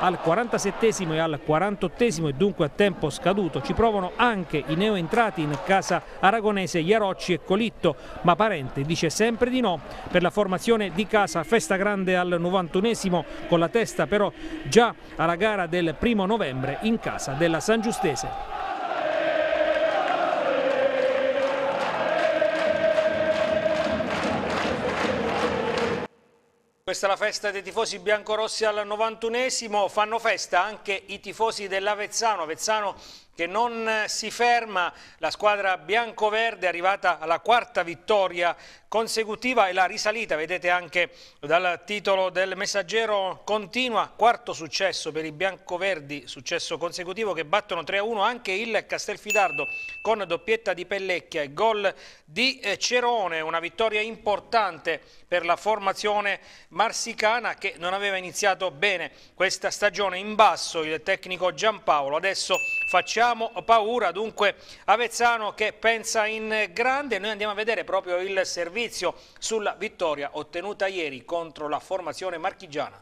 al 47 e al 48 e dunque a tempo scaduto. Ci provano anche i neoentrati in casa aragonese Iarocci e Colitto, ma Parente dice sempre di no per la formazione di casa Festa Grande al 91 con la testa però già alla gara del primo novembre in casa della San Giustese. Questa è la festa dei tifosi biancorossi al 91esimo, fanno festa anche i tifosi dell'Avezzano, Avezzano che non si ferma, la squadra biancoverde è arrivata alla quarta vittoria consecutiva e la risalita, vedete anche dal titolo del messaggero, continua, quarto successo per i biancoverdi, successo consecutivo che battono 3-1 anche il Castelfidardo con doppietta di Pellecchia e gol di eh, Cerone, una vittoria importante per la formazione marsicana che non aveva iniziato bene questa stagione in basso il tecnico Giampaolo, adesso facciamo abbiamo paura, dunque Avezzano che pensa in grande, noi andiamo a vedere proprio il servizio sulla vittoria ottenuta ieri contro la formazione marchigiana.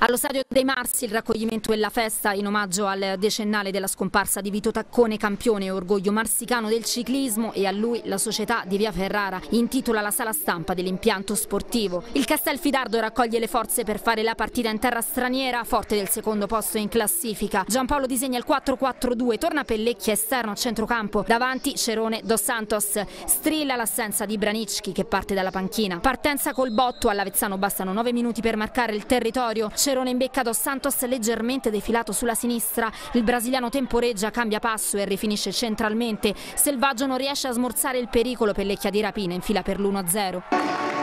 Allo stadio dei Marsi il raccoglimento e la festa in omaggio al decennale della scomparsa di Vito Taccone, campione e orgoglio marsicano del ciclismo e a lui la società di Via Ferrara intitola la sala stampa dell'impianto sportivo. Il Castelfidardo raccoglie le forze per fare la partita in terra straniera, forte del secondo posto in classifica. Giampaolo disegna il 4-4-2, torna Pellecchia esterno a centrocampo, davanti Cerone Dos Santos, strilla l'assenza di Branicchi che parte dalla panchina. Partenza col botto, all'Avezzano bastano 9 minuti per marcare il territorio. Cerone imbecca Dos Santos leggermente defilato sulla sinistra, il brasiliano temporeggia, cambia passo e rifinisce centralmente. Selvaggio non riesce a smorzare il pericolo, per l'ecchia di rapina in fila per l'1-0.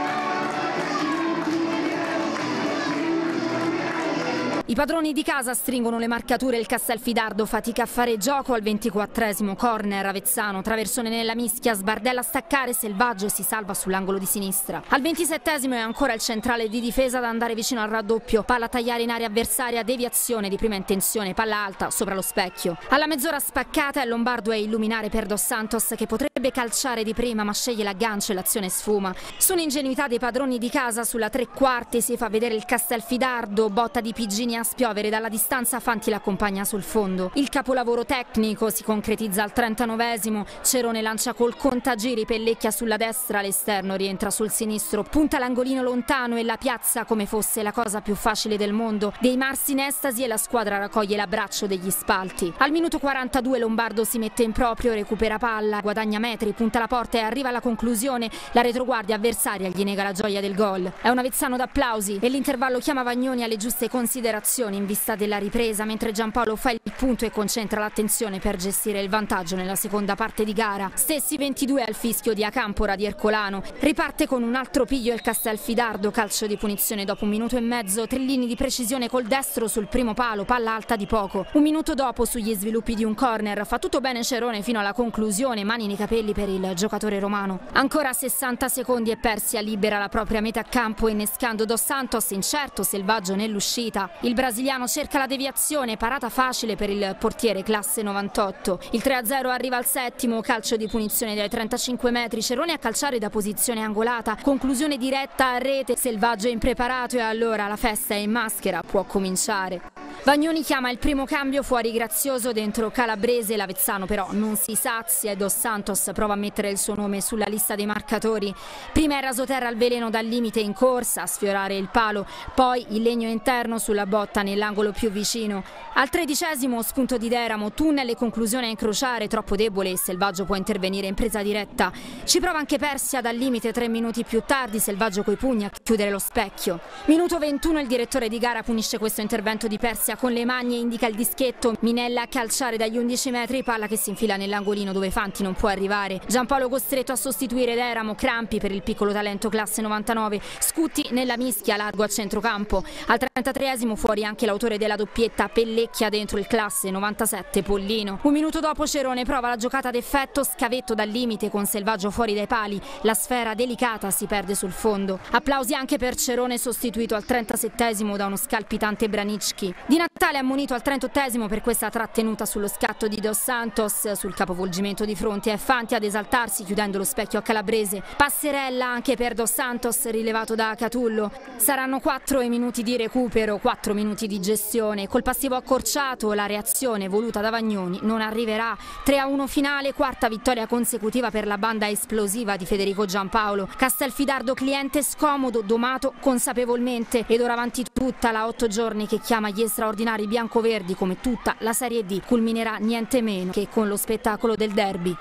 I padroni di casa stringono le marcature, il Castelfidardo fatica a fare gioco al 24esimo corner, Avezzano, traversone nella mischia, sbardella a staccare, Selvaggio si salva sull'angolo di sinistra. Al 27esimo è ancora il centrale di difesa ad andare vicino al raddoppio, palla tagliare in area avversaria, deviazione di prima intenzione, palla alta sopra lo specchio. Alla mezz'ora spaccata è Lombardo è illuminare per Dos Santos che potrebbe calciare di prima ma sceglie l'aggancio e l'azione sfuma. Su un'ingenuità dei padroni di casa sulla tre quarti si fa vedere il Castelfidardo, botta di Pigini a spiovere dalla distanza Fanti l'accompagna sul fondo. Il capolavoro tecnico si concretizza al 39esimo, Cerone lancia col contagiri, Pellecchia sulla destra, l'esterno rientra sul sinistro, punta l'angolino lontano e la piazza come fosse la cosa più facile del mondo. Dei Marsi in estasi e la squadra raccoglie l'abbraccio degli spalti. Al minuto 42 Lombardo si mette in proprio, recupera palla, guadagna metri, punta la porta e arriva alla conclusione. La retroguardia avversaria gli nega la gioia del gol. È un avezzano d'applausi e l'intervallo chiama Vagnoni alle giuste considerazioni prestazioni in vista della ripresa mentre Giampaolo fa il punto e concentra l'attenzione per gestire il vantaggio nella seconda parte di gara. Stessi 22 al fischio di Acampora di Ercolano. Riparte con un altro piglio il Castelfidardo, calcio di punizione dopo un minuto e mezzo, trillini di precisione col destro sul primo palo, palla alta di poco. Un minuto dopo sugli sviluppi di un corner, fa tutto bene Cerone fino alla conclusione, mani nei capelli per il giocatore romano. Ancora 60 secondi e Persia libera la propria metà campo innescando Dos Santos incerto, selvaggio nell'uscita. Il il brasiliano cerca la deviazione, parata facile per il portiere classe 98. Il 3-0 arriva al settimo, calcio di punizione dai 35 metri, Cerrone a calciare da posizione angolata, conclusione diretta a rete, selvaggio impreparato e allora la festa è in maschera può cominciare. Vagnoni chiama il primo cambio fuori Grazioso dentro Calabrese, l'Avezzano però non si sazia e Dos Santos prova a mettere il suo nome sulla lista dei marcatori. Prima era Soterra al veleno dal limite in corsa a sfiorare il palo, poi il legno interno sulla botta nell'angolo più vicino. Al tredicesimo spunto di Deramo, tunnel e conclusione a incrociare, troppo debole e Selvaggio può intervenire in presa diretta. Ci prova anche Persia dal limite tre minuti più tardi, Selvaggio coi pugni a chiudere lo specchio. Minuto 21 il direttore di gara punisce questo intervento di Persia Tecnica con le magne indica il dischetto, Minella a calciare dagli 11 metri, palla che si infila nell'angolino dove Fanti non può arrivare. Giampaolo costretto a sostituire Deramo, Crampi per il piccolo talento classe 99, Scutti nella mischia largo a centrocampo. Al 33esimo fuori anche l'autore della doppietta Pellecchia dentro il classe 97 Pollino. Un minuto dopo Cerone prova la giocata d'effetto, scavetto dal limite con Selvaggio fuori dai pali, la sfera delicata si perde sul fondo. Applausi anche per Cerone sostituito al 37esimo da uno scalpitante Branicchi. Di di Natale ammonito al 38 per questa trattenuta sullo scatto di Dos Santos, sul capovolgimento di fronte è Fanti ad esaltarsi chiudendo lo specchio a Calabrese. Passerella anche per Dos Santos rilevato da Catullo. Saranno 4 minuti di recupero, 4 minuti di gestione. Col passivo accorciato la reazione voluta da Vagnoni non arriverà. 3 a 1 finale, quarta vittoria consecutiva per la banda esplosiva di Federico Giampaolo. Castelfidardo cliente scomodo, domato consapevolmente ed ora avanti tutta la 8 giorni che chiama gli estremi straordinari biancoverdi come tutta la Serie D culminerà niente meno che con lo spettacolo del derby.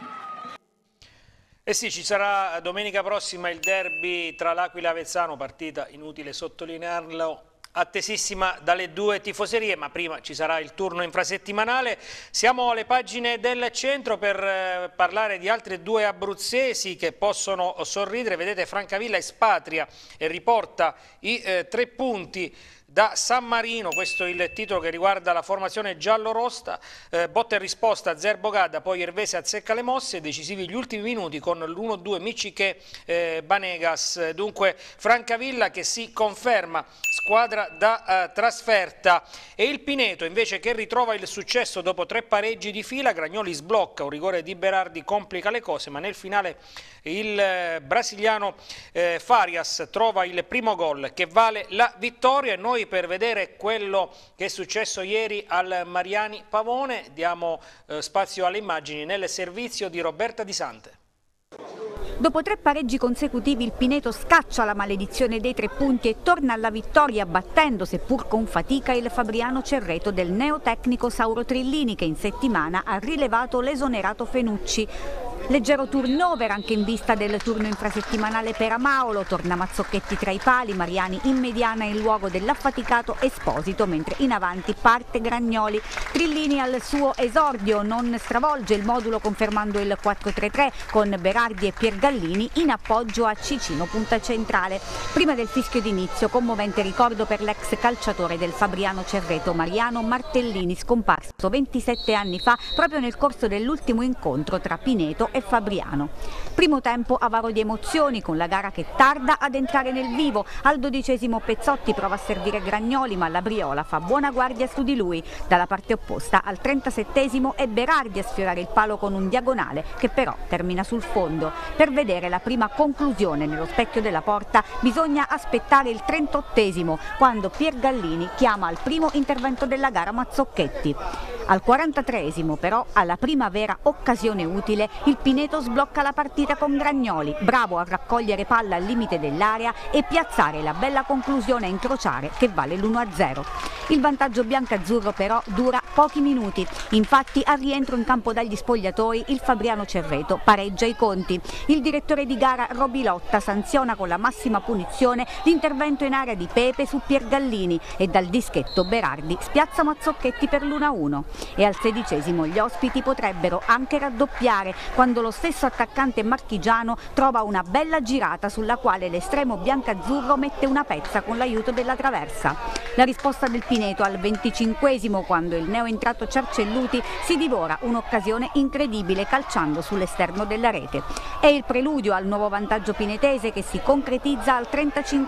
Eh sì, ci sarà domenica prossima il derby tra l'Aquila e Avezzano, partita inutile sottolinearlo, attesissima dalle due tifoserie, ma prima ci sarà il turno infrasettimanale. Siamo alle pagine del centro per eh, parlare di altre due abruzzesi che possono sorridere. Vedete Francavilla espatria e eh, riporta i eh, tre punti da San Marino, questo è il titolo che riguarda la formazione giallo-rosta, eh, botta e risposta Zerbogada, poi Irvese azzecca le mosse, decisivi gli ultimi minuti con l'1-2 Miciche eh, Banegas, dunque Francavilla che si conferma squadra da eh, trasferta e il Pineto invece che ritrova il successo dopo tre pareggi di fila, Gragnoli sblocca, un rigore di Berardi complica le cose ma nel finale il eh, brasiliano eh, Farias trova il primo gol che vale la vittoria noi per vedere quello che è successo ieri al Mariani Pavone. Diamo eh, spazio alle immagini nel servizio di Roberta Di Sante. Dopo tre pareggi consecutivi il Pineto scaccia la maledizione dei tre punti e torna alla vittoria battendo, seppur con fatica, il Fabriano Cerreto del neotecnico Sauro Trillini che in settimana ha rilevato l'esonerato Fenucci. Leggero turnover anche in vista del turno infrasettimanale per Amaolo, torna Mazzocchetti tra i pali, Mariani in mediana in luogo dell'affaticato Esposito, mentre in avanti parte Gragnoli. Trillini al suo esordio non stravolge il modulo confermando il 4-3-3 con Berardi e Piergallini in appoggio a Cicino, punta centrale. Prima del fischio d'inizio, commovente ricordo per l'ex calciatore del Fabriano Cerreto, Mariano Martellini, scomparso 27 anni fa proprio nel corso dell'ultimo incontro tra Pineto e Fabriano. Primo tempo avaro di emozioni con la gara che tarda ad entrare nel vivo. Al dodicesimo Pezzotti prova a servire Gragnoli ma la Briola fa buona guardia su di lui. Dalla parte opposta al 37 è Berardi a sfiorare il palo con un diagonale che però termina sul fondo. Per vedere la prima conclusione nello specchio della porta bisogna aspettare il 38 quando Pier Gallini chiama al primo intervento della gara Mazzocchetti. Al 43esimo però, alla prima vera occasione utile, il Pineto sblocca la partita con Gragnoli, bravo a raccogliere palla al limite dell'area e piazzare la bella conclusione a incrociare che vale l'1-0. Il vantaggio bianco-azzurro però dura pochi minuti, infatti al rientro in campo dagli spogliatoi il Fabriano Cerreto pareggia i conti. Il direttore di gara Robilotta sanziona con la massima punizione l'intervento in area di Pepe su Piergallini e dal dischetto Berardi spiazza Mazzocchetti per l'1-1 e al sedicesimo gli ospiti potrebbero anche raddoppiare quando lo stesso attaccante marchigiano trova una bella girata sulla quale l'estremo biancazzurro mette una pezza con l'aiuto della traversa. La risposta del Pineto al venticinquesimo quando il neo entrato Ciarcelluti si divora un'occasione incredibile calciando sull'esterno della rete. È il preludio al nuovo vantaggio pinetese che si concretizza al 35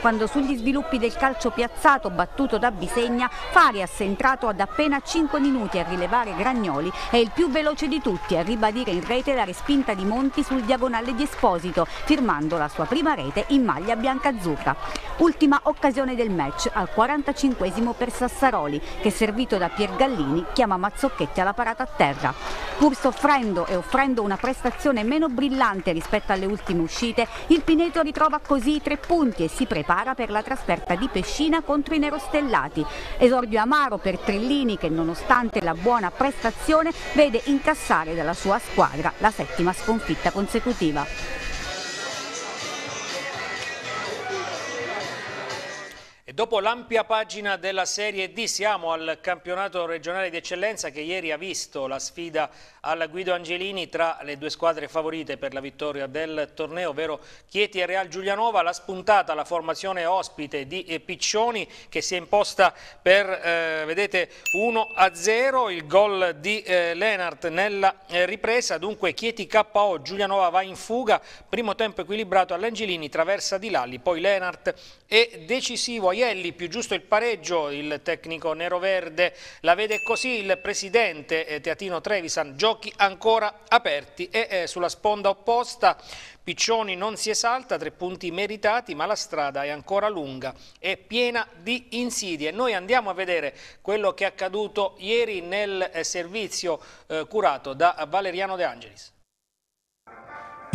quando sugli sviluppi del calcio piazzato battuto da Bisegna Farias è entrato ad appena 5 poco minuti a rilevare Gragnoli è il più veloce di tutti a ribadire in rete la respinta di Monti sul diagonale di Esposito, firmando la sua prima rete in maglia biancazzurra. Ultima occasione del match al 45 per Sassaroli, che servito da Pier Gallini chiama Mazzocchetti alla parata a terra. Pur soffrendo e offrendo una prestazione meno brillante rispetto alle ultime uscite, il Pineto ritrova così i tre punti e si prepara per la trasferta di Pescina contro i Nerostellati. Esordio amaro per Trellini che nonostante nonostante la buona prestazione, vede incassare dalla sua squadra la settima sconfitta consecutiva. dopo l'ampia pagina della Serie D siamo al campionato regionale di eccellenza che ieri ha visto la sfida al Guido Angelini tra le due squadre favorite per la vittoria del torneo, ovvero Chieti e Real Giulianova, la spuntata la formazione ospite di eh, Piccioni che si è imposta per eh, vedete 1-0, il gol di eh, Lenart nella eh, ripresa, dunque Chieti KO, Giulianova va in fuga, primo tempo equilibrato all'Angelini, traversa di Lalli, poi Lennart è decisivo ieri Gabrielli, più giusto il pareggio, il tecnico nero-verde la vede così, il presidente eh, Teatino Trevisan, giochi ancora aperti e eh, sulla sponda opposta Piccioni non si esalta, tre punti meritati, ma la strada è ancora lunga, è piena di insidie. Noi andiamo a vedere quello che è accaduto ieri nel eh, servizio eh, curato da Valeriano De Angelis.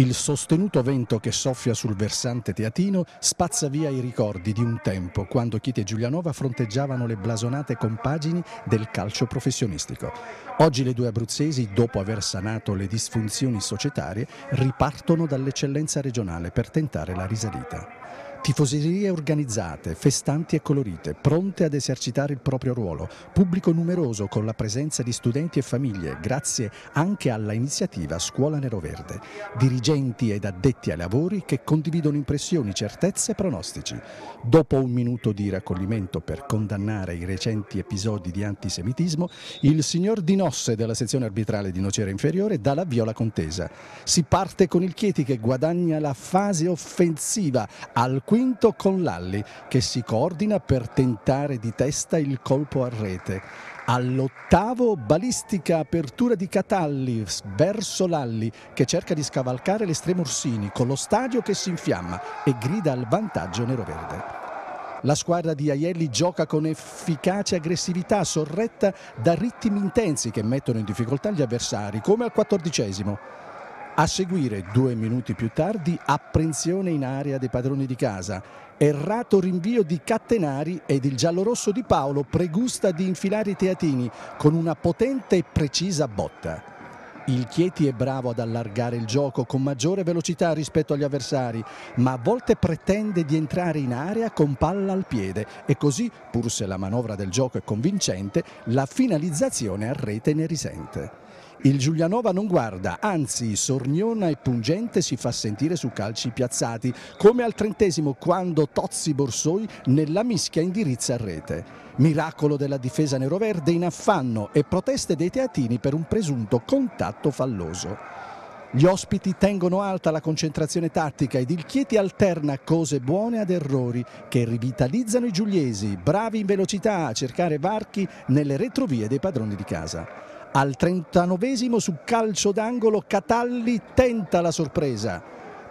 Il sostenuto vento che soffia sul versante teatino spazza via i ricordi di un tempo quando Chiti e Giulianova fronteggiavano le blasonate compagini del calcio professionistico. Oggi le due abruzzesi, dopo aver sanato le disfunzioni societarie, ripartono dall'eccellenza regionale per tentare la risalita. Tifoserie organizzate, festanti e colorite, pronte ad esercitare il proprio ruolo, pubblico numeroso con la presenza di studenti e famiglie, grazie anche alla iniziativa Scuola Nero Verde, dirigenti ed addetti ai lavori che condividono impressioni, certezze e pronostici. Dopo un minuto di raccoglimento per condannare i recenti episodi di antisemitismo, il signor Di Nosse della sezione arbitrale di Nocera Inferiore dà l'avvio alla contesa. Si parte con il Chieti che guadagna la fase offensiva al quinto con Lalli che si coordina per tentare di testa il colpo a rete. All'ottavo balistica apertura di Catalli verso Lalli che cerca di scavalcare l'estremo Orsini con lo stadio che si infiamma e grida al vantaggio neroverde. La squadra di Aielli gioca con efficace aggressività, sorretta da ritmi intensi che mettono in difficoltà gli avversari, come al quattordicesimo. A seguire, due minuti più tardi, apprensione in area dei padroni di casa. Errato rinvio di Cattenari ed il giallorosso di Paolo pregusta di infilare i teatini con una potente e precisa botta. Il Chieti è bravo ad allargare il gioco con maggiore velocità rispetto agli avversari, ma a volte pretende di entrare in area con palla al piede e così, pur se la manovra del gioco è convincente, la finalizzazione a rete ne risente. Il Giulianova non guarda, anzi sorniona e pungente si fa sentire su calci piazzati, come al trentesimo quando Tozzi Borsoi nella mischia indirizza a rete. Miracolo della difesa neroverde in affanno e proteste dei teatini per un presunto contatto falloso. Gli ospiti tengono alta la concentrazione tattica ed il Chieti alterna cose buone ad errori che rivitalizzano i giuliesi, bravi in velocità a cercare varchi nelle retrovie dei padroni di casa. Al 39 su calcio d'angolo Catalli tenta la sorpresa.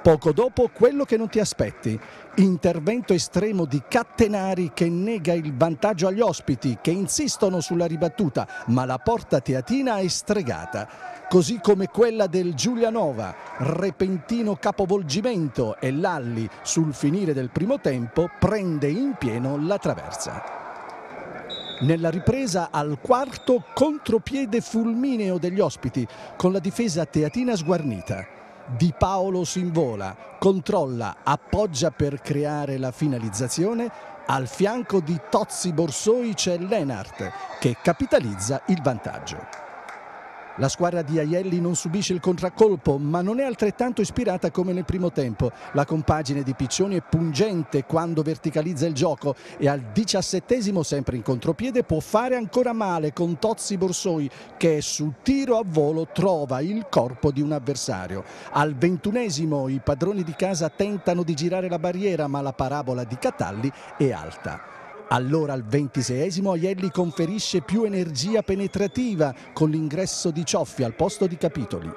Poco dopo quello che non ti aspetti, intervento estremo di Cattenari che nega il vantaggio agli ospiti che insistono sulla ribattuta, ma la porta teatina è stregata, così come quella del Giulianova, repentino capovolgimento e Lalli sul finire del primo tempo prende in pieno la traversa nella ripresa al quarto contropiede fulmineo degli ospiti con la difesa teatina sguarnita. Di Paolo si invola, controlla, appoggia per creare la finalizzazione. Al fianco di Tozzi Borsoi c'è Lenart che capitalizza il vantaggio. La squadra di Aielli non subisce il contraccolpo, ma non è altrettanto ispirata come nel primo tempo. La compagine di Piccioni è pungente quando verticalizza il gioco e al diciassettesimo, sempre in contropiede, può fare ancora male con Tozzi Borsoi che sul tiro a volo trova il corpo di un avversario. Al ventunesimo i padroni di casa tentano di girare la barriera, ma la parabola di Catalli è alta. Allora al ventiseiesimo Aielli conferisce più energia penetrativa con l'ingresso di Cioffi al posto di Capitoli.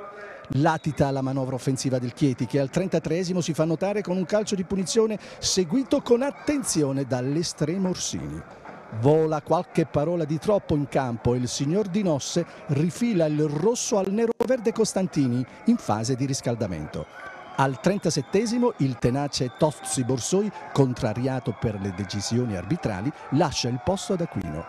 Latita la manovra offensiva del Chieti che al 33 esimo si fa notare con un calcio di punizione seguito con attenzione dall'estremo Orsini. Vola qualche parola di troppo in campo e il signor Di Nosse rifila il rosso al nero-verde Costantini in fase di riscaldamento. Al 37 il tenace Tozzi Borsoi, contrariato per le decisioni arbitrali, lascia il posto ad Aquino.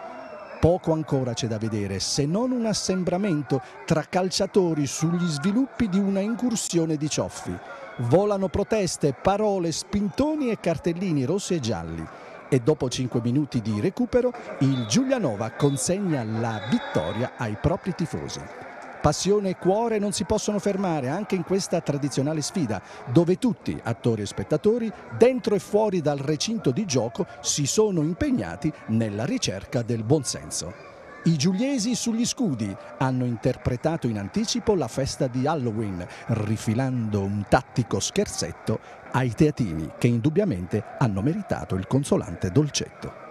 Poco ancora c'è da vedere, se non un assembramento tra calciatori sugli sviluppi di una incursione di Cioffi. Volano proteste, parole, spintoni e cartellini rossi e gialli. E dopo 5 minuti di recupero il Giulianova consegna la vittoria ai propri tifosi. Passione e cuore non si possono fermare anche in questa tradizionale sfida, dove tutti, attori e spettatori, dentro e fuori dal recinto di gioco, si sono impegnati nella ricerca del buonsenso. I giuliesi sugli scudi hanno interpretato in anticipo la festa di Halloween, rifilando un tattico scherzetto ai teatini che indubbiamente hanno meritato il consolante dolcetto.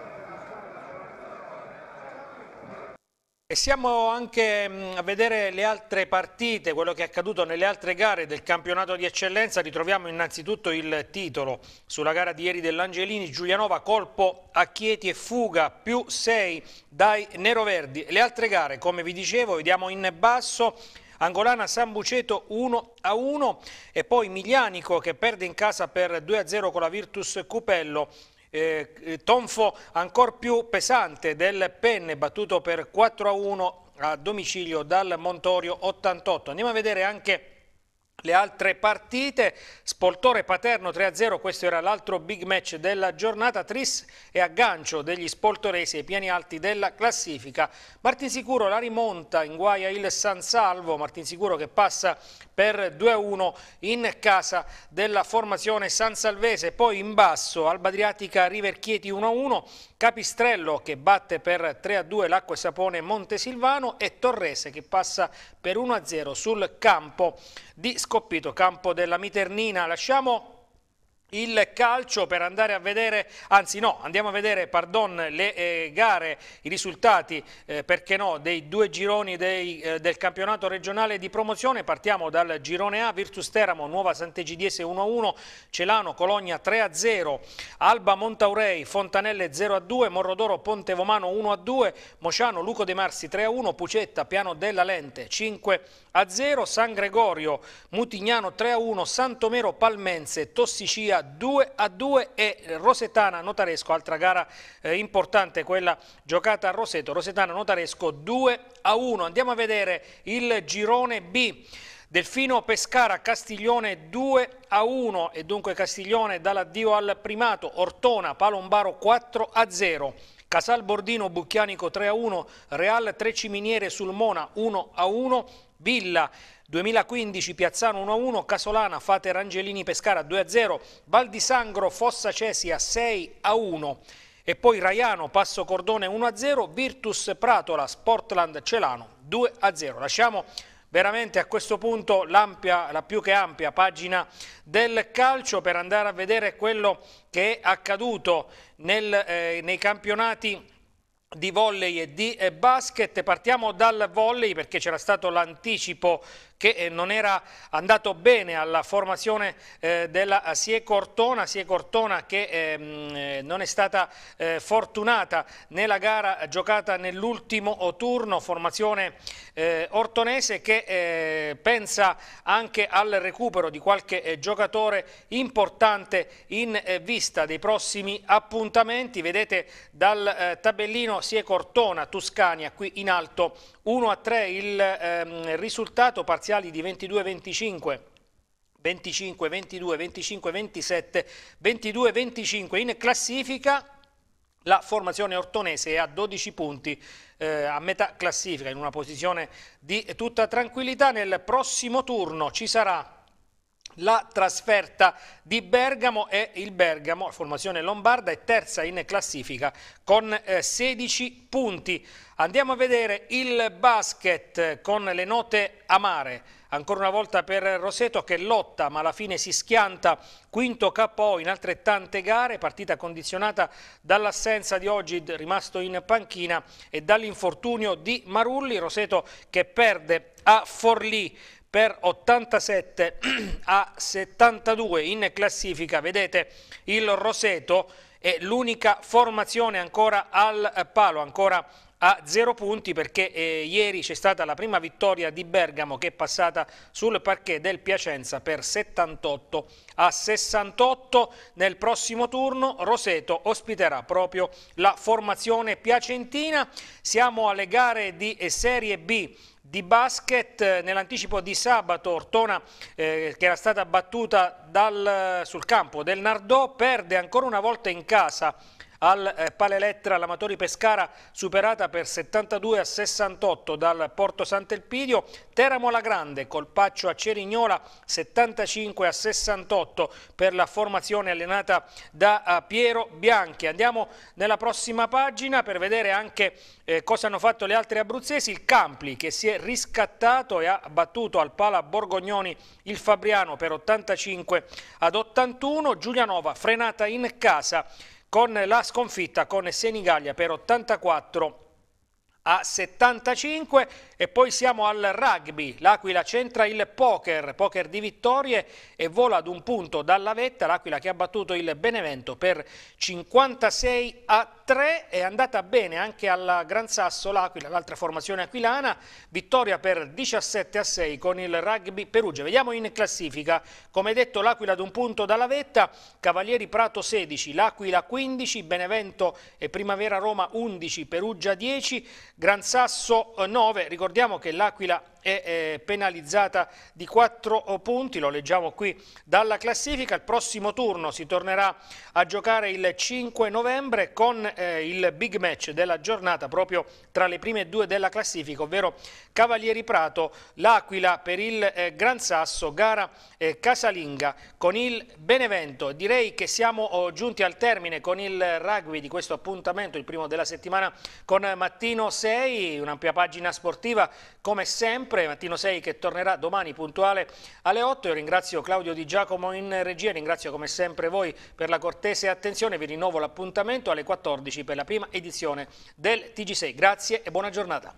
E siamo anche mm, a vedere le altre partite, quello che è accaduto nelle altre gare del campionato di eccellenza. Ritroviamo innanzitutto il titolo sulla gara di ieri dell'Angelini, Giulianova, colpo a Chieti e fuga, più 6 dai Neroverdi. Le altre gare, come vi dicevo, vediamo in basso. Angolana San Buceto 1 a 1 e poi Miglianico che perde in casa per 2 a 0 con la Virtus Cupello eh, eh, tonfo ancora più pesante del Penne battuto per 4 a 1 a domicilio dal Montorio 88. Andiamo a vedere anche le altre partite, Spoltore Paterno 3-0, questo era l'altro big match della giornata, Tris e aggancio degli spoltoresi ai piani alti della classifica. Martin Sicuro la rimonta, in guaia il San Salvo, Martin Sicuro che passa per 2-1 in casa della formazione San Salvese, poi in basso Alba Adriatica River Chieti 1-1, Capistrello che batte per 3-2 l'Acqua e Sapone Montesilvano e Torrese che passa per 1-0 sul campo di Spoltore scoppito campo della Miternina. Lasciamo il calcio per andare a vedere, anzi no, andiamo a vedere, pardon, le eh, gare, i risultati, eh, perché no, dei due gironi dei, eh, del campionato regionale di promozione. Partiamo dal girone A, Virtus Teramo, Nuova Sant'Egidiese 1-1, Celano, Cologna 3-0, Alba Montaurei, Fontanelle 0-2, Morrodoro, Ponte Vomano 1-2, Mociano, Luco De Marsi 3-1, Pucetta, Piano della Lente 5-0, San Gregorio, Mutignano 3-1, Santomero, Palmense, Tossicia 2 a 2 e Rosetana Notaresco, altra gara eh, importante quella giocata a Roseto, Rosetana Notaresco 2 a 1. Andiamo a vedere il girone B. Delfino Pescara Castiglione 2 a 1 e dunque Castiglione dall'addio al primato, Ortona Palombaro 4 a 0. Casal Bordino Bucchianico 3 a 1, Real Treciminiere Sulmona 1 a 1, Villa 2015 Piazzano 1-1, Casolana, Fate Rangelini Pescara 2-0, Val di Sangro Fossa Cesia 6-1 e poi Raiano Passo Cordone 1-0, Virtus Pratola Sportland Celano 2-0. Lasciamo veramente a questo punto la più che ampia pagina del calcio per andare a vedere quello che è accaduto nel, eh, nei campionati di volley e di eh, basket. Partiamo dal volley perché c'era stato l'anticipo che eh, non era andato bene alla formazione eh, della Sie Cortona, Sie Cortona che ehm, eh, non è stata fortunata nella gara giocata nell'ultimo turno, formazione ortonese che pensa anche al recupero di qualche giocatore importante in vista dei prossimi appuntamenti, vedete dal tabellino Sie Cortona, Tuscania qui in alto 1 a 3 il ehm, risultato parziale parziali di 22-25. 25, 22, 25, 27, 22, 25 in classifica. La formazione ortonese è a 12 punti eh, a metà classifica in una posizione di tutta tranquillità. Nel prossimo turno ci sarà la trasferta di Bergamo e il Bergamo, formazione lombarda, è terza in classifica con 16 eh, punti. Andiamo a vedere il basket con le note amare. Ancora una volta per Roseto che lotta ma alla fine si schianta quinto KO in altrettante gare, partita condizionata dall'assenza di Ogid rimasto in panchina e dall'infortunio di Marulli, Roseto che perde a Forlì per 87 a 72 in classifica. Vedete il Roseto è l'unica formazione ancora al palo, ancora a zero punti perché eh, ieri c'è stata la prima vittoria di Bergamo che è passata sul parquet del Piacenza per 78 a 68. Nel prossimo turno Roseto ospiterà proprio la formazione piacentina. Siamo alle gare di eh, Serie B di basket, eh, nell'anticipo di sabato Ortona eh, che era stata battuta dal, sul campo del Nardò perde ancora una volta in casa al eh, Palelettra, l'Amatori Pescara superata per 72 a 68 dal Porto Sant'Elpidio, Teramo la Grande, Colpaccio a Cerignola 75 a 68 per la formazione allenata da eh, Piero Bianchi. Andiamo nella prossima pagina per vedere anche eh, cosa hanno fatto le altre abruzzesi, il Campli che si è riscattato e ha battuto al pala Borgognoni il Fabriano per 85 ad 81, Giulianova frenata in casa con la sconfitta con Senigallia per 84 a 75 e poi siamo al rugby, l'Aquila centra il poker, poker di vittorie e vola ad un punto dalla vetta, l'Aquila che ha battuto il Benevento per 56 a 30. 3, è andata bene anche alla Gran Sasso L'Aquila, l'altra formazione aquilana, vittoria per 17 a 6 con il rugby Perugia. Vediamo in classifica, come detto l'Aquila ad un punto dalla vetta, Cavalieri Prato 16, l'Aquila 15, Benevento e Primavera Roma 11, Perugia 10, Gran Sasso 9, ricordiamo che l'Aquila è eh, penalizzata di 4 eh, punti, lo leggiamo qui dalla classifica, il prossimo turno si tornerà a giocare il 5 novembre con eh, il big match della giornata proprio tra le prime due della classifica, ovvero Cavalieri Prato, L'Aquila per il eh, Gran Sasso, gara eh, casalinga con il Benevento. Direi che siamo oh, giunti al termine con il rugby di questo appuntamento, il primo della settimana con Mattino 6, un'ampia pagina sportiva come sempre Pre, Mattino 6 che tornerà domani puntuale alle 8. Io ringrazio Claudio Di Giacomo in regia, ringrazio come sempre voi per la cortese attenzione, vi rinnovo l'appuntamento alle 14 per la prima edizione del TG6. Grazie e buona giornata.